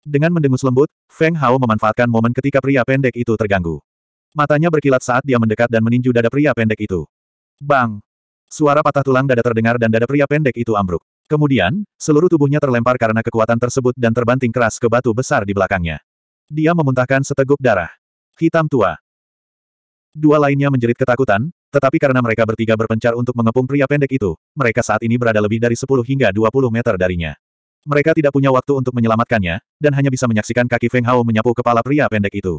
A: Dengan mendengus lembut, Feng Hao memanfaatkan momen ketika pria pendek itu terganggu. Matanya berkilat saat dia mendekat dan meninju dada pria pendek itu. Bang! Suara patah tulang dada terdengar dan dada pria pendek itu ambruk. Kemudian, seluruh tubuhnya terlempar karena kekuatan tersebut dan terbanting keras ke batu besar di belakangnya. Dia memuntahkan seteguk darah. Hitam tua. Dua lainnya menjerit ketakutan, tetapi karena mereka bertiga berpencar untuk mengepung pria pendek itu, mereka saat ini berada lebih dari 10 hingga 20 meter darinya. Mereka tidak punya waktu untuk menyelamatkannya, dan hanya bisa menyaksikan kaki Feng Hao menyapu kepala pria pendek itu.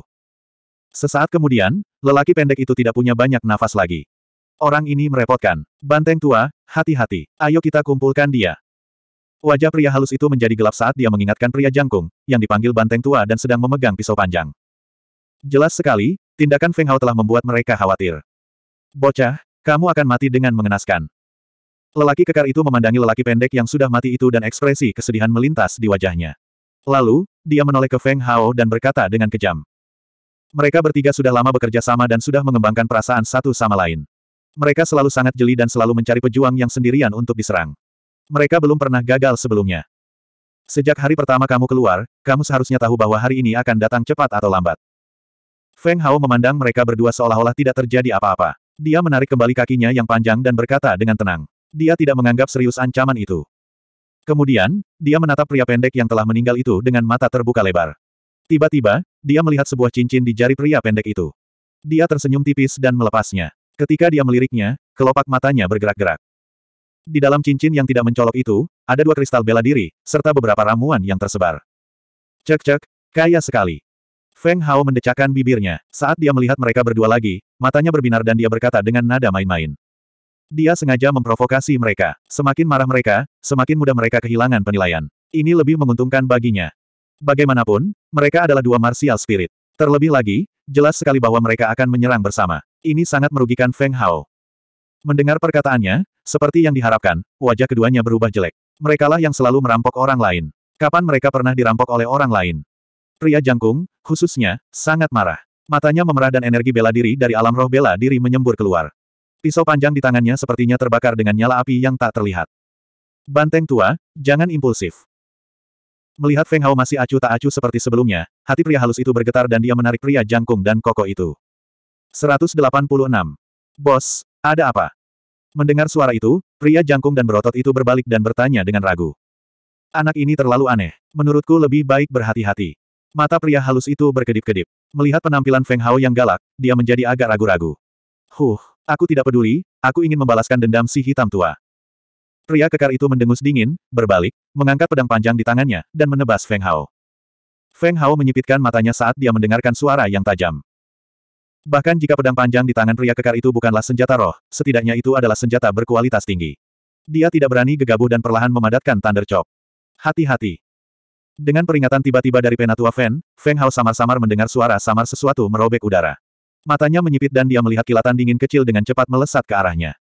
A: Sesaat kemudian, lelaki pendek itu tidak punya banyak nafas lagi. Orang ini merepotkan. Banteng tua, hati-hati. Ayo kita kumpulkan dia. Wajah pria halus itu menjadi gelap saat dia mengingatkan pria jangkung, yang dipanggil banteng tua dan sedang memegang pisau panjang. Jelas sekali, tindakan Feng Hao telah membuat mereka khawatir. Bocah, kamu akan mati dengan mengenaskan. Lelaki kekar itu memandangi lelaki pendek yang sudah mati itu dan ekspresi kesedihan melintas di wajahnya. Lalu, dia menoleh ke Feng Hao dan berkata dengan kejam. Mereka bertiga sudah lama bekerja sama dan sudah mengembangkan perasaan satu sama lain. Mereka selalu sangat jeli dan selalu mencari pejuang yang sendirian untuk diserang. Mereka belum pernah gagal sebelumnya. Sejak hari pertama kamu keluar, kamu seharusnya tahu bahwa hari ini akan datang cepat atau lambat. Feng Hao memandang mereka berdua seolah-olah tidak terjadi apa-apa. Dia menarik kembali kakinya yang panjang dan berkata dengan tenang. Dia tidak menganggap serius ancaman itu. Kemudian, dia menatap pria pendek yang telah meninggal itu dengan mata terbuka lebar. Tiba-tiba, dia melihat sebuah cincin di jari pria pendek itu. Dia tersenyum tipis dan melepasnya. Ketika dia meliriknya, kelopak matanya bergerak-gerak. Di dalam cincin yang tidak mencolok itu, ada dua kristal bela diri, serta beberapa ramuan yang tersebar. Cek-cek, kaya sekali. Feng Hao mendecakkan bibirnya. Saat dia melihat mereka berdua lagi, matanya berbinar dan dia berkata dengan nada main-main. Dia sengaja memprovokasi mereka. Semakin marah mereka, semakin mudah mereka kehilangan penilaian. Ini lebih menguntungkan baginya. Bagaimanapun, mereka adalah dua martial spirit. Terlebih lagi, jelas sekali bahwa mereka akan menyerang bersama. Ini sangat merugikan Feng Hao. Mendengar perkataannya, seperti yang diharapkan, wajah keduanya berubah jelek. Merekalah yang selalu merampok orang lain. Kapan mereka pernah dirampok oleh orang lain? Pria jangkung, khususnya, sangat marah. Matanya memerah dan energi bela diri dari alam roh bela diri menyembur keluar. Pisau panjang di tangannya sepertinya terbakar dengan nyala api yang tak terlihat. Banteng tua, jangan impulsif. Melihat Feng Hao masih acuh tak acuh seperti sebelumnya, hati pria halus itu bergetar dan dia menarik pria jangkung dan koko itu. 186. Bos, ada apa? Mendengar suara itu, pria jangkung dan berotot itu berbalik dan bertanya dengan ragu. Anak ini terlalu aneh. Menurutku lebih baik berhati-hati. Mata pria halus itu berkedip-kedip. Melihat penampilan Feng Hao yang galak, dia menjadi agak ragu-ragu. Huh, aku tidak peduli, aku ingin membalaskan dendam si hitam tua. Pria kekar itu mendengus dingin, berbalik, mengangkat pedang panjang di tangannya, dan menebas Feng Hao. Feng Hao menyipitkan matanya saat dia mendengarkan suara yang tajam. Bahkan jika pedang panjang di tangan pria kekar itu bukanlah senjata roh, setidaknya itu adalah senjata berkualitas tinggi. Dia tidak berani gegabah dan perlahan memadatkan Thunder Chop. Hati-hati. Dengan peringatan tiba-tiba dari Penatua Fen, Feng Hao samar-samar mendengar suara samar sesuatu merobek udara. Matanya menyipit dan dia melihat kilatan dingin kecil dengan cepat melesat ke arahnya.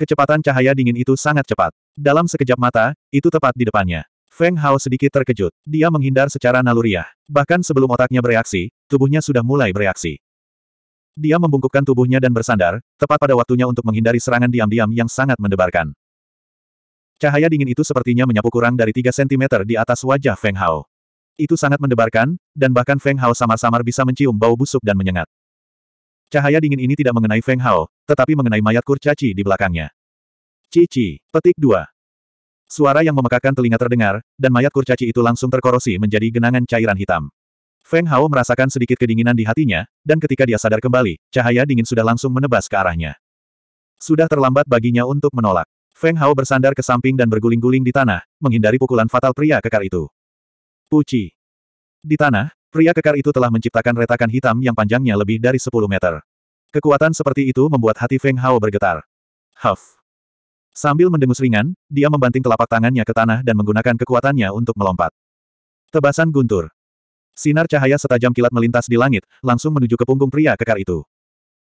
A: Kecepatan cahaya dingin itu sangat cepat. Dalam sekejap mata, itu tepat di depannya. Feng Hao sedikit terkejut. Dia menghindar secara naluriah. Bahkan sebelum otaknya bereaksi, tubuhnya sudah mulai bereaksi. Dia membungkukkan tubuhnya dan bersandar, tepat pada waktunya untuk menghindari serangan diam-diam yang sangat mendebarkan. Cahaya dingin itu sepertinya menyapu kurang dari 3 cm di atas wajah Feng Hao. Itu sangat mendebarkan, dan bahkan Feng Hao samar-samar bisa mencium bau busuk dan menyengat. Cahaya dingin ini tidak mengenai Feng Hao, tetapi mengenai mayat kurcaci di belakangnya. Cici, petik dua. Suara yang memekakan telinga terdengar, dan mayat kurcaci itu langsung terkorosi menjadi genangan cairan hitam. Feng Hao merasakan sedikit kedinginan di hatinya, dan ketika dia sadar kembali, cahaya dingin sudah langsung menebas ke arahnya. Sudah terlambat baginya untuk menolak. Feng Hao bersandar ke samping dan berguling-guling di tanah, menghindari pukulan fatal pria kekar itu. Puci. Di tanah, Pria kekar itu telah menciptakan retakan hitam yang panjangnya lebih dari 10 meter. Kekuatan seperti itu membuat hati Feng Hao bergetar. Huff. Sambil mendengus ringan, dia membanting telapak tangannya ke tanah dan menggunakan kekuatannya untuk melompat. Tebasan guntur. Sinar cahaya setajam kilat melintas di langit, langsung menuju ke punggung pria kekar itu.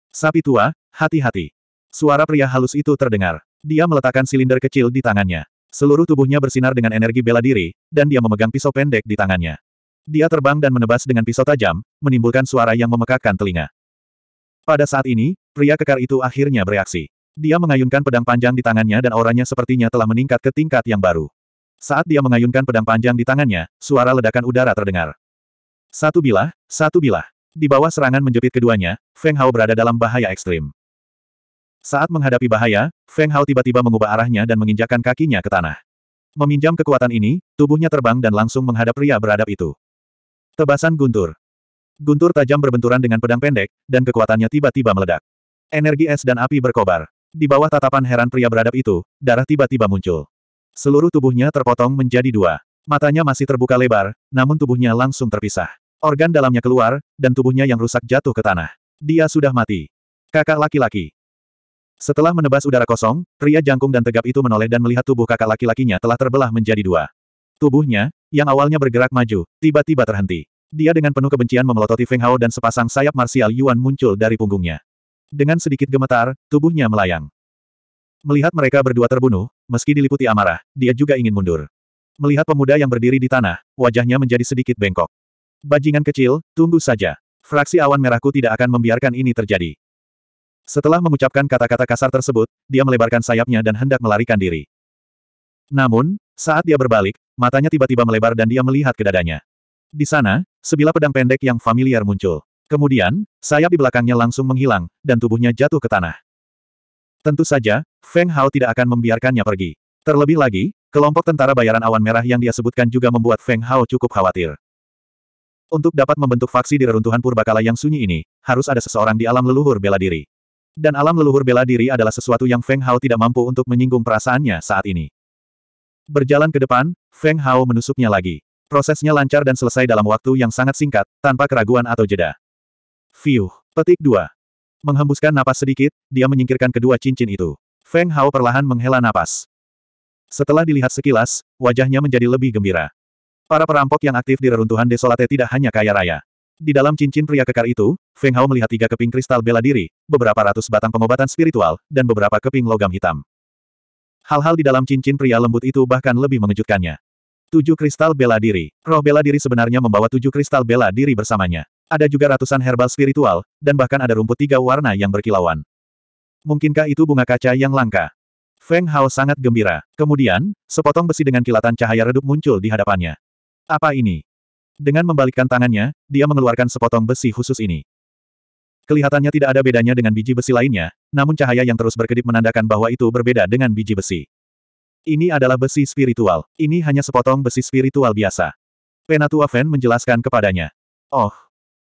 A: Sapi tua, hati-hati. Suara pria halus itu terdengar. Dia meletakkan silinder kecil di tangannya. Seluruh tubuhnya bersinar dengan energi bela diri, dan dia memegang pisau pendek di tangannya. Dia terbang dan menebas dengan pisau tajam, menimbulkan suara yang memekakkan telinga. Pada saat ini, pria kekar itu akhirnya bereaksi. Dia mengayunkan pedang panjang di tangannya dan auranya sepertinya telah meningkat ke tingkat yang baru. Saat dia mengayunkan pedang panjang di tangannya, suara ledakan udara terdengar. Satu bilah, satu bilah. Di bawah serangan menjepit keduanya, Feng Hao berada dalam bahaya ekstrim. Saat menghadapi bahaya, Feng Hao tiba-tiba mengubah arahnya dan menginjakan kakinya ke tanah. Meminjam kekuatan ini, tubuhnya terbang dan langsung menghadap pria beradab itu. Tebasan guntur. Guntur tajam berbenturan dengan pedang pendek, dan kekuatannya tiba-tiba meledak. Energi es dan api berkobar. Di bawah tatapan heran pria beradab itu, darah tiba-tiba muncul. Seluruh tubuhnya terpotong menjadi dua. Matanya masih terbuka lebar, namun tubuhnya langsung terpisah. Organ dalamnya keluar, dan tubuhnya yang rusak jatuh ke tanah. Dia sudah mati. Kakak laki-laki. Setelah menebas udara kosong, pria jangkung dan tegap itu menoleh dan melihat tubuh kakak laki-lakinya telah terbelah menjadi dua. Tubuhnya, yang awalnya bergerak maju, tiba-tiba terhenti. Dia dengan penuh kebencian memelototi Feng Hao dan sepasang sayap marsial Yuan muncul dari punggungnya. Dengan sedikit gemetar, tubuhnya melayang. Melihat mereka berdua terbunuh, meski diliputi amarah, dia juga ingin mundur. Melihat pemuda yang berdiri di tanah, wajahnya menjadi sedikit bengkok. Bajingan kecil, tunggu saja. Fraksi awan merahku tidak akan membiarkan ini terjadi. Setelah mengucapkan kata-kata kasar tersebut, dia melebarkan sayapnya dan hendak melarikan diri. Namun, saat dia berbalik, matanya tiba-tiba melebar dan dia melihat ke dadanya. Di sana, sebilah pedang pendek yang familiar muncul. Kemudian, sayap di belakangnya langsung menghilang, dan tubuhnya jatuh ke tanah. Tentu saja, Feng Hao tidak akan membiarkannya pergi. Terlebih lagi, kelompok tentara bayaran awan merah yang dia sebutkan juga membuat Feng Hao cukup khawatir. Untuk dapat membentuk faksi di reruntuhan purbakala yang sunyi ini, harus ada seseorang di alam leluhur bela diri. Dan alam leluhur bela diri adalah sesuatu yang Feng Hao tidak mampu untuk menyinggung perasaannya saat ini. Berjalan ke depan, Feng Hao menusuknya lagi. Prosesnya lancar dan selesai dalam waktu yang sangat singkat, tanpa keraguan atau jeda. Fiuh. Petik dua. Menghembuskan napas sedikit, dia menyingkirkan kedua cincin itu. Feng Hao perlahan menghela napas. Setelah dilihat sekilas, wajahnya menjadi lebih gembira. Para perampok yang aktif di reruntuhan desolate tidak hanya kaya raya. Di dalam cincin pria kekar itu, Feng Hao melihat tiga keping kristal bela diri, beberapa ratus batang pengobatan spiritual, dan beberapa keping logam hitam. Hal-hal di dalam cincin pria lembut itu bahkan lebih mengejutkannya. Tujuh kristal bela diri. Roh bela diri sebenarnya membawa tujuh kristal bela diri bersamanya. Ada juga ratusan herbal spiritual, dan bahkan ada rumput tiga warna yang berkilauan. Mungkinkah itu bunga kaca yang langka? Feng Hao sangat gembira. Kemudian, sepotong besi dengan kilatan cahaya redup muncul di hadapannya. Apa ini? Dengan membalikkan tangannya, dia mengeluarkan sepotong besi khusus ini. Kelihatannya tidak ada bedanya dengan biji besi lainnya, namun cahaya yang terus berkedip menandakan bahwa itu berbeda dengan biji besi. Ini adalah besi spiritual, ini hanya sepotong besi spiritual biasa. Penatua Fen menjelaskan kepadanya. Oh,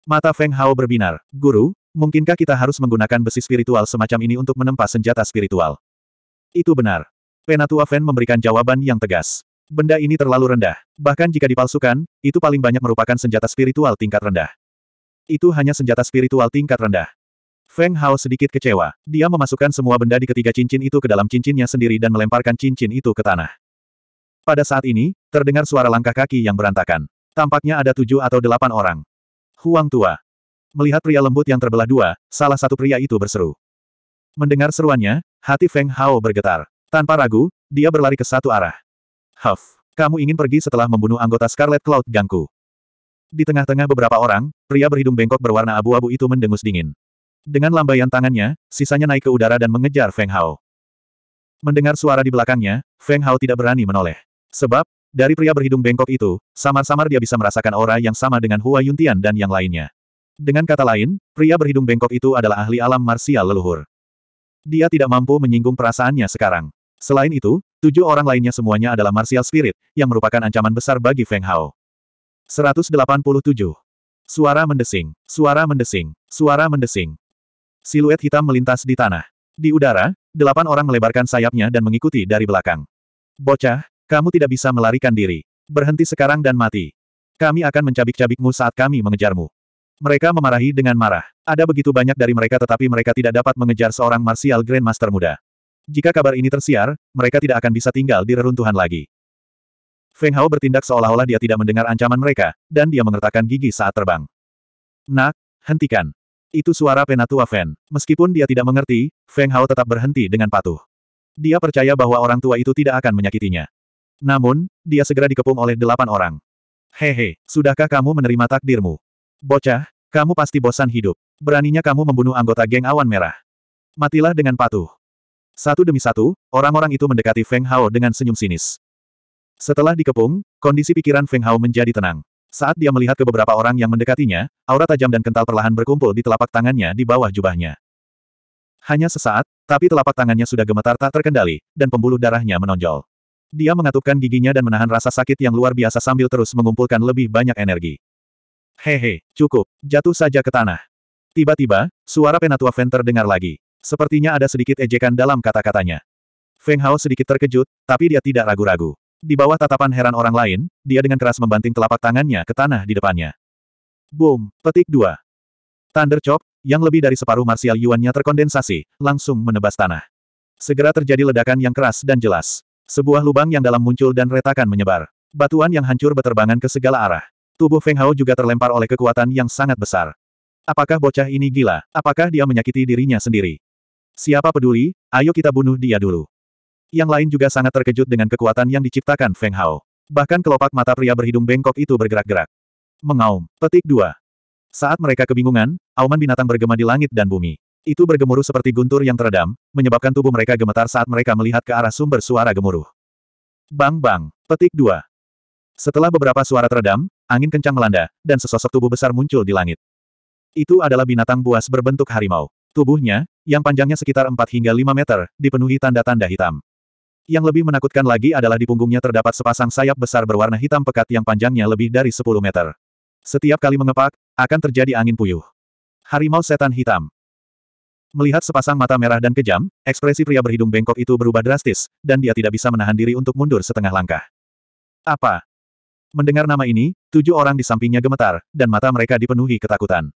A: mata Feng Hao berbinar. Guru, mungkinkah kita harus menggunakan besi spiritual semacam ini untuk menempa senjata spiritual? Itu benar. Penatua Fen memberikan jawaban yang tegas. Benda ini terlalu rendah. Bahkan jika dipalsukan, itu paling banyak merupakan senjata spiritual tingkat rendah. Itu hanya senjata spiritual tingkat rendah. Feng Hao sedikit kecewa. Dia memasukkan semua benda di ketiga cincin itu ke dalam cincinnya sendiri dan melemparkan cincin itu ke tanah. Pada saat ini, terdengar suara langkah kaki yang berantakan. Tampaknya ada tujuh atau delapan orang. Huang tua. Melihat pria lembut yang terbelah dua, salah satu pria itu berseru. Mendengar seruannya, hati Feng Hao bergetar. Tanpa ragu, dia berlari ke satu arah. Huff, kamu ingin pergi setelah membunuh anggota Scarlet Cloud gangku. Di tengah-tengah beberapa orang, pria berhidung bengkok berwarna abu-abu itu mendengus dingin. Dengan lambaian tangannya, sisanya naik ke udara dan mengejar Feng Hao. Mendengar suara di belakangnya, Feng Hao tidak berani menoleh. Sebab, dari pria berhidung bengkok itu, samar-samar dia bisa merasakan aura yang sama dengan Hua Yuntian dan yang lainnya. Dengan kata lain, pria berhidung bengkok itu adalah ahli alam marsial leluhur. Dia tidak mampu menyinggung perasaannya sekarang. Selain itu, tujuh orang lainnya semuanya adalah martial spirit, yang merupakan ancaman besar bagi Feng Hao. 187. Suara mendesing, suara mendesing, suara mendesing. Siluet hitam melintas di tanah. Di udara, delapan orang melebarkan sayapnya dan mengikuti dari belakang. Bocah, kamu tidak bisa melarikan diri. Berhenti sekarang dan mati. Kami akan mencabik-cabikmu saat kami mengejarmu. Mereka memarahi dengan marah. Ada begitu banyak dari mereka tetapi mereka tidak dapat mengejar seorang Martial Grandmaster muda. Jika kabar ini tersiar, mereka tidak akan bisa tinggal di reruntuhan lagi. Feng Hao bertindak seolah-olah dia tidak mendengar ancaman mereka, dan dia mengertakkan gigi saat terbang. Nak, hentikan. Itu suara penatua Feng, Meskipun dia tidak mengerti, Feng Hao tetap berhenti dengan patuh. Dia percaya bahwa orang tua itu tidak akan menyakitinya. Namun, dia segera dikepung oleh delapan orang. Hehe, sudahkah kamu menerima takdirmu? Bocah, kamu pasti bosan hidup. Beraninya kamu membunuh anggota geng awan merah. Matilah dengan patuh. Satu demi satu, orang-orang itu mendekati Feng Hao dengan senyum sinis. Setelah dikepung, kondisi pikiran Feng Hao menjadi tenang. Saat dia melihat ke beberapa orang yang mendekatinya, aura tajam dan kental perlahan berkumpul di telapak tangannya di bawah jubahnya. Hanya sesaat, tapi telapak tangannya sudah gemetar tak terkendali, dan pembuluh darahnya menonjol. Dia mengatupkan giginya dan menahan rasa sakit yang luar biasa sambil terus mengumpulkan lebih banyak energi. Hehe, cukup, jatuh saja ke tanah. Tiba-tiba, suara Penatua Fen terdengar lagi. Sepertinya ada sedikit ejekan dalam kata-katanya. Feng Hao sedikit terkejut, tapi dia tidak ragu-ragu. Di bawah tatapan heran orang lain, dia dengan keras membanting telapak tangannya ke tanah di depannya. Boom, petik dua. Thunder Chop, yang lebih dari separuh martial Yuan-nya terkondensasi, langsung menebas tanah. Segera terjadi ledakan yang keras dan jelas. Sebuah lubang yang dalam muncul dan retakan menyebar. Batuan yang hancur berterbangan ke segala arah. Tubuh Feng Hao juga terlempar oleh kekuatan yang sangat besar. Apakah bocah ini gila? Apakah dia menyakiti dirinya sendiri? Siapa peduli, ayo kita bunuh dia dulu. Yang lain juga sangat terkejut dengan kekuatan yang diciptakan Feng Hao. Bahkan kelopak mata pria berhidung bengkok itu bergerak-gerak. Mengaum. Petik 2. Saat mereka kebingungan, auman binatang bergema di langit dan bumi. Itu bergemuruh seperti guntur yang teredam, menyebabkan tubuh mereka gemetar saat mereka melihat ke arah sumber suara gemuruh. Bang bang. Petik 2. Setelah beberapa suara teredam, angin kencang melanda, dan sesosok tubuh besar muncul di langit. Itu adalah binatang buas berbentuk harimau. Tubuhnya, yang panjangnya sekitar 4 hingga 5 meter, dipenuhi tanda-tanda hitam. Yang lebih menakutkan lagi adalah di punggungnya terdapat sepasang sayap besar berwarna hitam pekat yang panjangnya lebih dari 10 meter. Setiap kali mengepak, akan terjadi angin puyuh. Harimau setan hitam. Melihat sepasang mata merah dan kejam, ekspresi pria berhidung bengkok itu berubah drastis, dan dia tidak bisa menahan diri untuk mundur setengah langkah. Apa? Mendengar nama ini, tujuh orang di sampingnya gemetar, dan mata mereka dipenuhi ketakutan.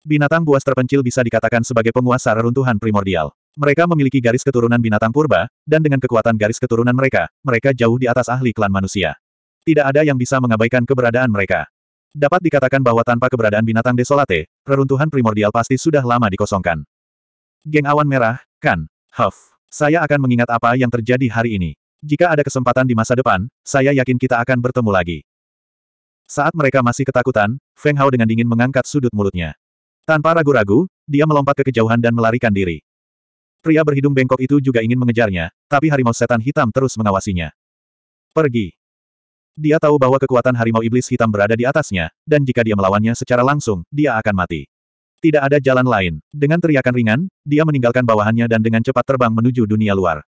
A: Binatang buas terpencil bisa dikatakan sebagai penguasa reruntuhan primordial. Mereka memiliki garis keturunan binatang purba, dan dengan kekuatan garis keturunan mereka, mereka jauh di atas ahli klan manusia. Tidak ada yang bisa mengabaikan keberadaan mereka. Dapat dikatakan bahwa tanpa keberadaan binatang desolate, reruntuhan primordial pasti sudah lama dikosongkan. Geng awan merah, kan? Huff. Saya akan mengingat apa yang terjadi hari ini. Jika ada kesempatan di masa depan, saya yakin kita akan bertemu lagi. Saat mereka masih ketakutan, Feng Hao dengan dingin mengangkat sudut mulutnya. Tanpa ragu-ragu, dia melompat ke kejauhan dan melarikan diri. Pria berhidung bengkok itu juga ingin mengejarnya, tapi harimau setan hitam terus mengawasinya. Pergi. Dia tahu bahwa kekuatan harimau iblis hitam berada di atasnya, dan jika dia melawannya secara langsung, dia akan mati. Tidak ada jalan lain. Dengan teriakan ringan, dia meninggalkan bawahannya dan dengan cepat terbang menuju dunia luar.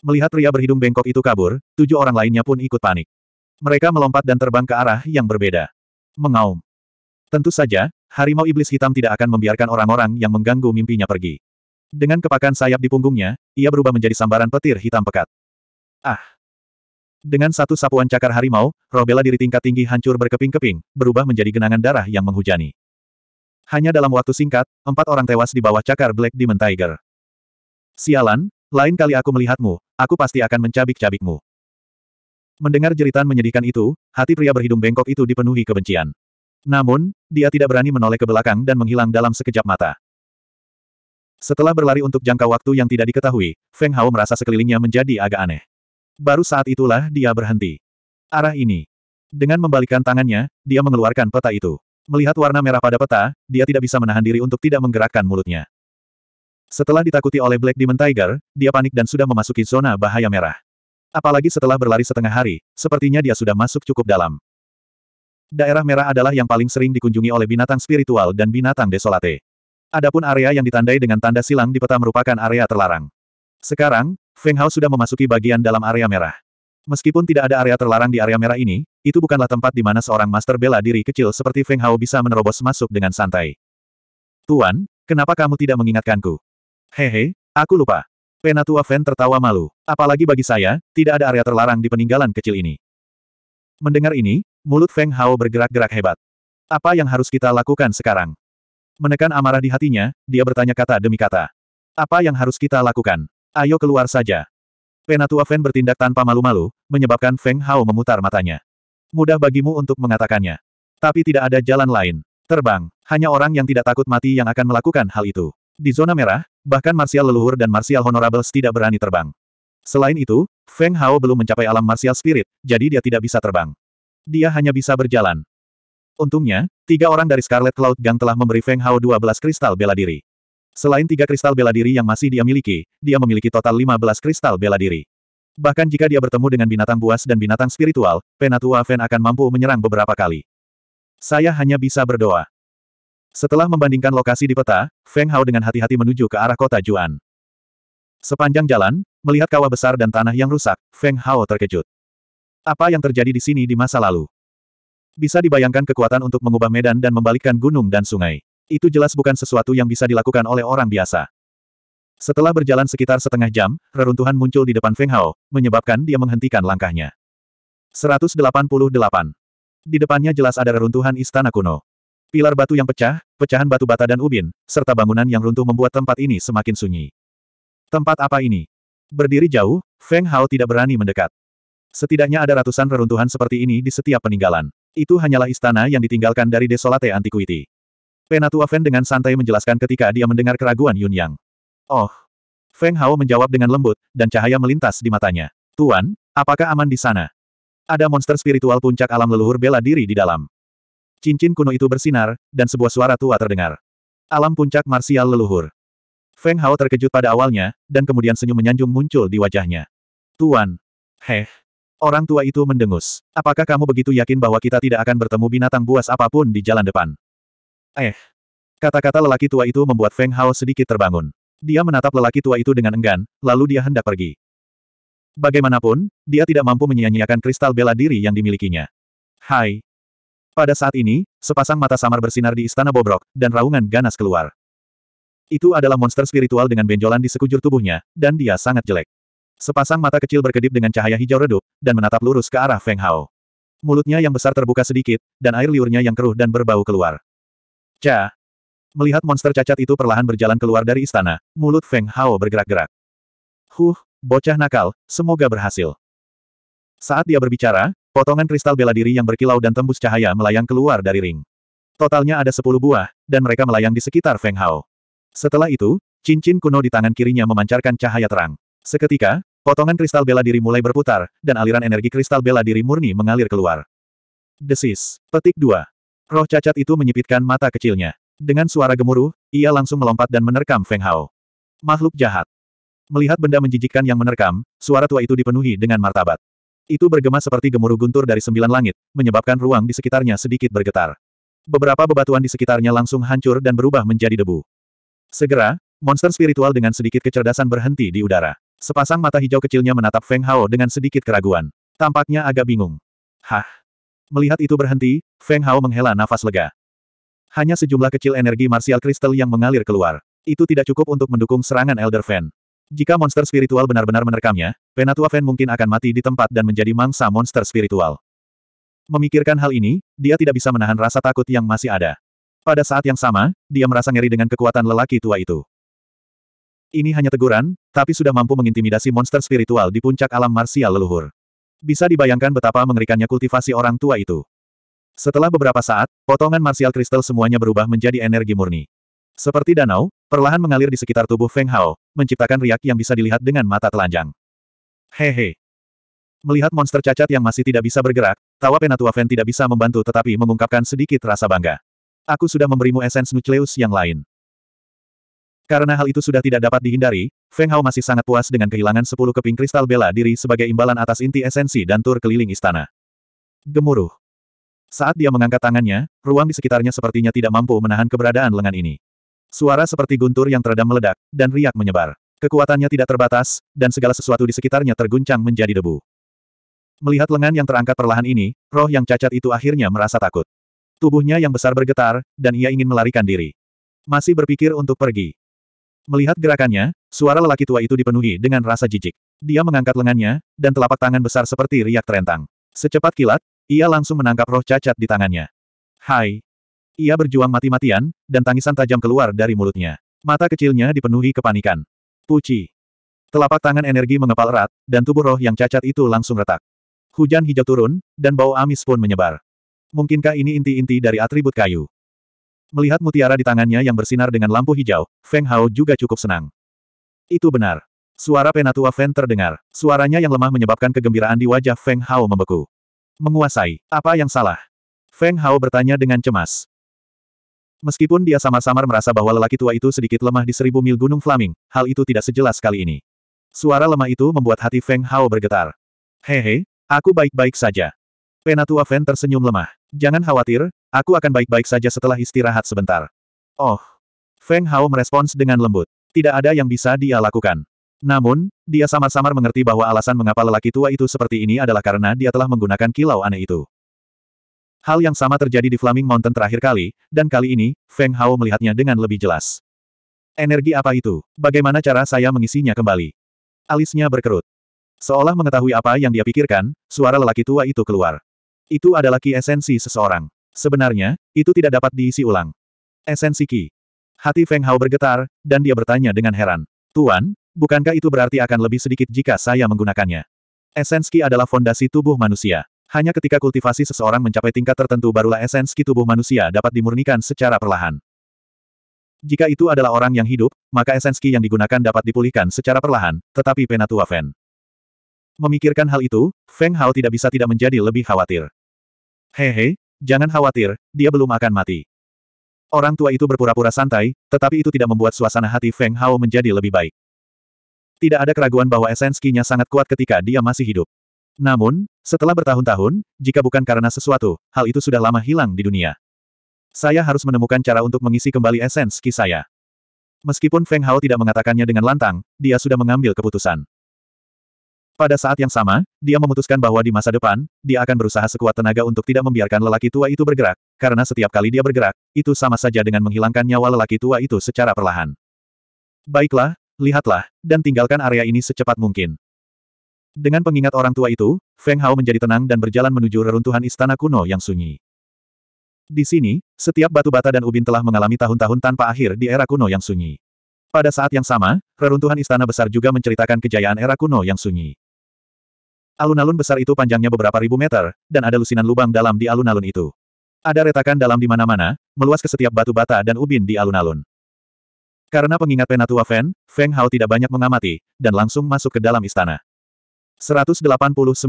A: Melihat pria berhidung bengkok itu kabur, tujuh orang lainnya pun ikut panik. Mereka melompat dan terbang ke arah yang berbeda. Mengaum. Tentu saja, harimau iblis hitam tidak akan membiarkan orang-orang yang mengganggu mimpinya pergi. Dengan kepakan sayap di punggungnya, ia berubah menjadi sambaran petir hitam pekat. Ah! Dengan satu sapuan cakar harimau, roh bela diri tingkat tinggi hancur berkeping-keping, berubah menjadi genangan darah yang menghujani. Hanya dalam waktu singkat, empat orang tewas di bawah cakar Black Demon Tiger. Sialan, lain kali aku melihatmu, aku pasti akan mencabik-cabikmu. Mendengar jeritan menyedihkan itu, hati pria berhidung bengkok itu dipenuhi kebencian. Namun, dia tidak berani menoleh ke belakang dan menghilang dalam sekejap mata. Setelah berlari untuk jangka waktu yang tidak diketahui, Feng Hao merasa sekelilingnya menjadi agak aneh. Baru saat itulah dia berhenti. Arah ini. Dengan membalikkan tangannya, dia mengeluarkan peta itu. Melihat warna merah pada peta, dia tidak bisa menahan diri untuk tidak menggerakkan mulutnya. Setelah ditakuti oleh Black Demon Tiger, dia panik dan sudah memasuki zona bahaya merah. Apalagi setelah berlari setengah hari, sepertinya dia sudah masuk cukup dalam. Daerah merah adalah yang paling sering dikunjungi oleh binatang spiritual dan binatang desolate. Adapun area yang ditandai dengan tanda silang di peta merupakan area terlarang. Sekarang, Feng Hao sudah memasuki bagian dalam area merah. Meskipun tidak ada area terlarang di area merah ini, itu bukanlah tempat di mana seorang master bela diri kecil seperti Feng Hao bisa menerobos masuk dengan santai. Tuan, kenapa kamu tidak mengingatkanku? Hehe, aku lupa. Penatua Fen tertawa malu. Apalagi bagi saya, tidak ada area terlarang di peninggalan kecil ini. Mendengar ini, mulut Feng Hao bergerak-gerak hebat. Apa yang harus kita lakukan sekarang? Menekan amarah di hatinya, dia bertanya kata demi kata. Apa yang harus kita lakukan? Ayo keluar saja. Penatua Feng bertindak tanpa malu-malu, menyebabkan Feng Hao memutar matanya. Mudah bagimu untuk mengatakannya. Tapi tidak ada jalan lain. Terbang, hanya orang yang tidak takut mati yang akan melakukan hal itu. Di zona merah, bahkan Martial Leluhur dan Martial Honorables tidak berani terbang. Selain itu, Feng Hao belum mencapai alam Martial Spirit, jadi dia tidak bisa terbang. Dia hanya bisa berjalan. Untungnya, tiga orang dari Scarlet Cloud Gang telah memberi Feng Hao 12 kristal bela diri. Selain tiga kristal bela diri yang masih dia miliki, dia memiliki total 15 kristal bela diri. Bahkan jika dia bertemu dengan binatang buas dan binatang spiritual, Penatua Fen akan mampu menyerang beberapa kali. Saya hanya bisa berdoa. Setelah membandingkan lokasi di peta, Feng Hao dengan hati-hati menuju ke arah kota Juan. Sepanjang jalan, melihat kawah besar dan tanah yang rusak, Feng Hao terkejut. Apa yang terjadi di sini di masa lalu? Bisa dibayangkan kekuatan untuk mengubah medan dan membalikkan gunung dan sungai. Itu jelas bukan sesuatu yang bisa dilakukan oleh orang biasa. Setelah berjalan sekitar setengah jam, reruntuhan muncul di depan Feng Hao, menyebabkan dia menghentikan langkahnya. 188. Di depannya jelas ada reruntuhan istana kuno. Pilar batu yang pecah, pecahan batu bata dan ubin, serta bangunan yang runtuh membuat tempat ini semakin sunyi. Tempat apa ini? Berdiri jauh, Feng Hao tidak berani mendekat. Setidaknya ada ratusan reruntuhan seperti ini di setiap peninggalan. Itu hanyalah istana yang ditinggalkan dari Desolate Antiquity. Penatua Feng dengan santai menjelaskan ketika dia mendengar keraguan Yun Yang. Oh. Feng Hao menjawab dengan lembut, dan cahaya melintas di matanya. Tuan, apakah aman di sana? Ada monster spiritual puncak alam leluhur bela diri di dalam. Cincin kuno itu bersinar, dan sebuah suara tua terdengar. Alam puncak marsial leluhur. Feng Hao terkejut pada awalnya, dan kemudian senyum menyanjung muncul di wajahnya. Tuan. Heh, Orang tua itu mendengus. Apakah kamu begitu yakin bahwa kita tidak akan bertemu binatang buas apapun di jalan depan? Eh. Kata-kata lelaki tua itu membuat Feng Hao sedikit terbangun. Dia menatap lelaki tua itu dengan enggan, lalu dia hendak pergi. Bagaimanapun, dia tidak mampu menyia-nyiakan kristal bela diri yang dimilikinya. Hai. Pada saat ini, sepasang mata samar bersinar di istana bobrok, dan raungan ganas keluar. Itu adalah monster spiritual dengan benjolan di sekujur tubuhnya, dan dia sangat jelek. Sepasang mata kecil berkedip dengan cahaya hijau redup, dan menatap lurus ke arah Feng Hao. Mulutnya yang besar terbuka sedikit, dan air liurnya yang keruh dan berbau keluar. Ca! Melihat monster cacat itu perlahan berjalan keluar dari istana, mulut Feng Hao bergerak-gerak. Huh, bocah nakal, semoga berhasil. Saat dia berbicara, potongan kristal bela diri yang berkilau dan tembus cahaya melayang keluar dari ring. Totalnya ada sepuluh buah, dan mereka melayang di sekitar Feng Hao. Setelah itu, cincin kuno di tangan kirinya memancarkan cahaya terang. Seketika, Potongan kristal bela diri mulai berputar, dan aliran energi kristal bela diri murni mengalir keluar. Desis. Petik 2. Roh cacat itu menyipitkan mata kecilnya. Dengan suara gemuruh, ia langsung melompat dan menerkam Feng Hao. Makhluk jahat. Melihat benda menjijikkan yang menerkam, suara tua itu dipenuhi dengan martabat. Itu bergema seperti gemuruh guntur dari sembilan langit, menyebabkan ruang di sekitarnya sedikit bergetar. Beberapa bebatuan di sekitarnya langsung hancur dan berubah menjadi debu. Segera, monster spiritual dengan sedikit kecerdasan berhenti di udara. Sepasang mata hijau kecilnya menatap Feng Hao dengan sedikit keraguan. Tampaknya agak bingung. Hah? Melihat itu berhenti, Feng Hao menghela nafas lega. Hanya sejumlah kecil energi marsial kristal yang mengalir keluar. Itu tidak cukup untuk mendukung serangan Elder Fan. Jika monster spiritual benar-benar menerkamnya, Penatua Fan mungkin akan mati di tempat dan menjadi mangsa monster spiritual. Memikirkan hal ini, dia tidak bisa menahan rasa takut yang masih ada. Pada saat yang sama, dia merasa ngeri dengan kekuatan lelaki tua itu. Ini hanya teguran, tapi sudah mampu mengintimidasi monster spiritual di puncak alam marsial leluhur. Bisa dibayangkan betapa mengerikannya kultivasi orang tua itu. Setelah beberapa saat, potongan marsial kristal semuanya berubah menjadi energi murni. Seperti danau, perlahan mengalir di sekitar tubuh Feng Hao, menciptakan riak yang bisa dilihat dengan mata telanjang. Hehe. Melihat monster cacat yang masih tidak bisa bergerak, tawa Penatua Feng tidak bisa membantu tetapi mengungkapkan sedikit rasa bangga. Aku sudah memberimu esens Nucleus yang lain. Karena hal itu sudah tidak dapat dihindari, Feng Hao masih sangat puas dengan kehilangan sepuluh keping kristal bela diri sebagai imbalan atas inti esensi dan tur keliling istana. Gemuruh. Saat dia mengangkat tangannya, ruang di sekitarnya sepertinya tidak mampu menahan keberadaan lengan ini. Suara seperti guntur yang teredam meledak, dan riak menyebar. Kekuatannya tidak terbatas, dan segala sesuatu di sekitarnya terguncang menjadi debu. Melihat lengan yang terangkat perlahan ini, roh yang cacat itu akhirnya merasa takut. Tubuhnya yang besar bergetar, dan ia ingin melarikan diri. Masih berpikir untuk pergi. Melihat gerakannya, suara lelaki tua itu dipenuhi dengan rasa jijik. Dia mengangkat lengannya, dan telapak tangan besar seperti riak terentang. Secepat kilat, ia langsung menangkap roh cacat di tangannya. Hai. Ia berjuang mati-matian, dan tangisan tajam keluar dari mulutnya. Mata kecilnya dipenuhi kepanikan. Puci. Telapak tangan energi mengepal erat, dan tubuh roh yang cacat itu langsung retak. Hujan hijau turun, dan bau amis pun menyebar. Mungkinkah ini inti-inti dari atribut kayu? Melihat mutiara di tangannya yang bersinar dengan lampu hijau, Feng Hao juga cukup senang. Itu benar. Suara penatua Feng terdengar. Suaranya yang lemah menyebabkan kegembiraan di wajah Feng Hao membeku. Menguasai, apa yang salah? Feng Hao bertanya dengan cemas. Meskipun dia samar-samar merasa bahwa lelaki tua itu sedikit lemah di seribu mil gunung Flaming, hal itu tidak sejelas kali ini. Suara lemah itu membuat hati Feng Hao bergetar. Hehe, aku baik-baik saja. Penatua Feng tersenyum lemah. Jangan khawatir, Aku akan baik-baik saja setelah istirahat sebentar. Oh. Feng Hao merespons dengan lembut. Tidak ada yang bisa dia lakukan. Namun, dia samar-samar mengerti bahwa alasan mengapa lelaki tua itu seperti ini adalah karena dia telah menggunakan kilau aneh itu. Hal yang sama terjadi di Flaming Mountain terakhir kali, dan kali ini, Feng Hao melihatnya dengan lebih jelas. Energi apa itu? Bagaimana cara saya mengisinya kembali? Alisnya berkerut. Seolah mengetahui apa yang dia pikirkan, suara lelaki tua itu keluar. Itu adalah ki esensi seseorang. Sebenarnya, itu tidak dapat diisi ulang. Esensi Qi. Hati Feng Hao bergetar, dan dia bertanya dengan heran. Tuan, bukankah itu berarti akan lebih sedikit jika saya menggunakannya? Esenski adalah fondasi tubuh manusia. Hanya ketika kultivasi seseorang mencapai tingkat tertentu barulah esenski tubuh manusia dapat dimurnikan secara perlahan. Jika itu adalah orang yang hidup, maka esenski yang digunakan dapat dipulihkan secara perlahan, tetapi Penatua Fen. Memikirkan hal itu, Feng Hao tidak bisa tidak menjadi lebih khawatir. Hehe, Jangan khawatir, dia belum akan mati. Orang tua itu berpura-pura santai, tetapi itu tidak membuat suasana hati Feng Hao menjadi lebih baik. Tidak ada keraguan bahwa esenskinya sangat kuat ketika dia masih hidup. Namun, setelah bertahun-tahun, jika bukan karena sesuatu, hal itu sudah lama hilang di dunia. Saya harus menemukan cara untuk mengisi kembali esenski saya. Meskipun Feng Hao tidak mengatakannya dengan lantang, dia sudah mengambil keputusan. Pada saat yang sama, dia memutuskan bahwa di masa depan, dia akan berusaha sekuat tenaga untuk tidak membiarkan lelaki tua itu bergerak, karena setiap kali dia bergerak, itu sama saja dengan menghilangkan nyawa lelaki tua itu secara perlahan. Baiklah, lihatlah, dan tinggalkan area ini secepat mungkin. Dengan pengingat orang tua itu, Feng Hao menjadi tenang dan berjalan menuju reruntuhan istana kuno yang sunyi. Di sini, setiap batu bata dan ubin telah mengalami tahun-tahun tanpa akhir di era kuno yang sunyi. Pada saat yang sama, reruntuhan istana besar juga menceritakan kejayaan era kuno yang sunyi. Alun-alun besar itu panjangnya beberapa ribu meter, dan ada lusinan lubang dalam di alun-alun itu. Ada retakan dalam di mana-mana, meluas ke setiap batu bata dan ubin di alun-alun. Karena pengingat Penatua Fen, Feng Hao tidak banyak mengamati, dan langsung masuk ke dalam istana. 189.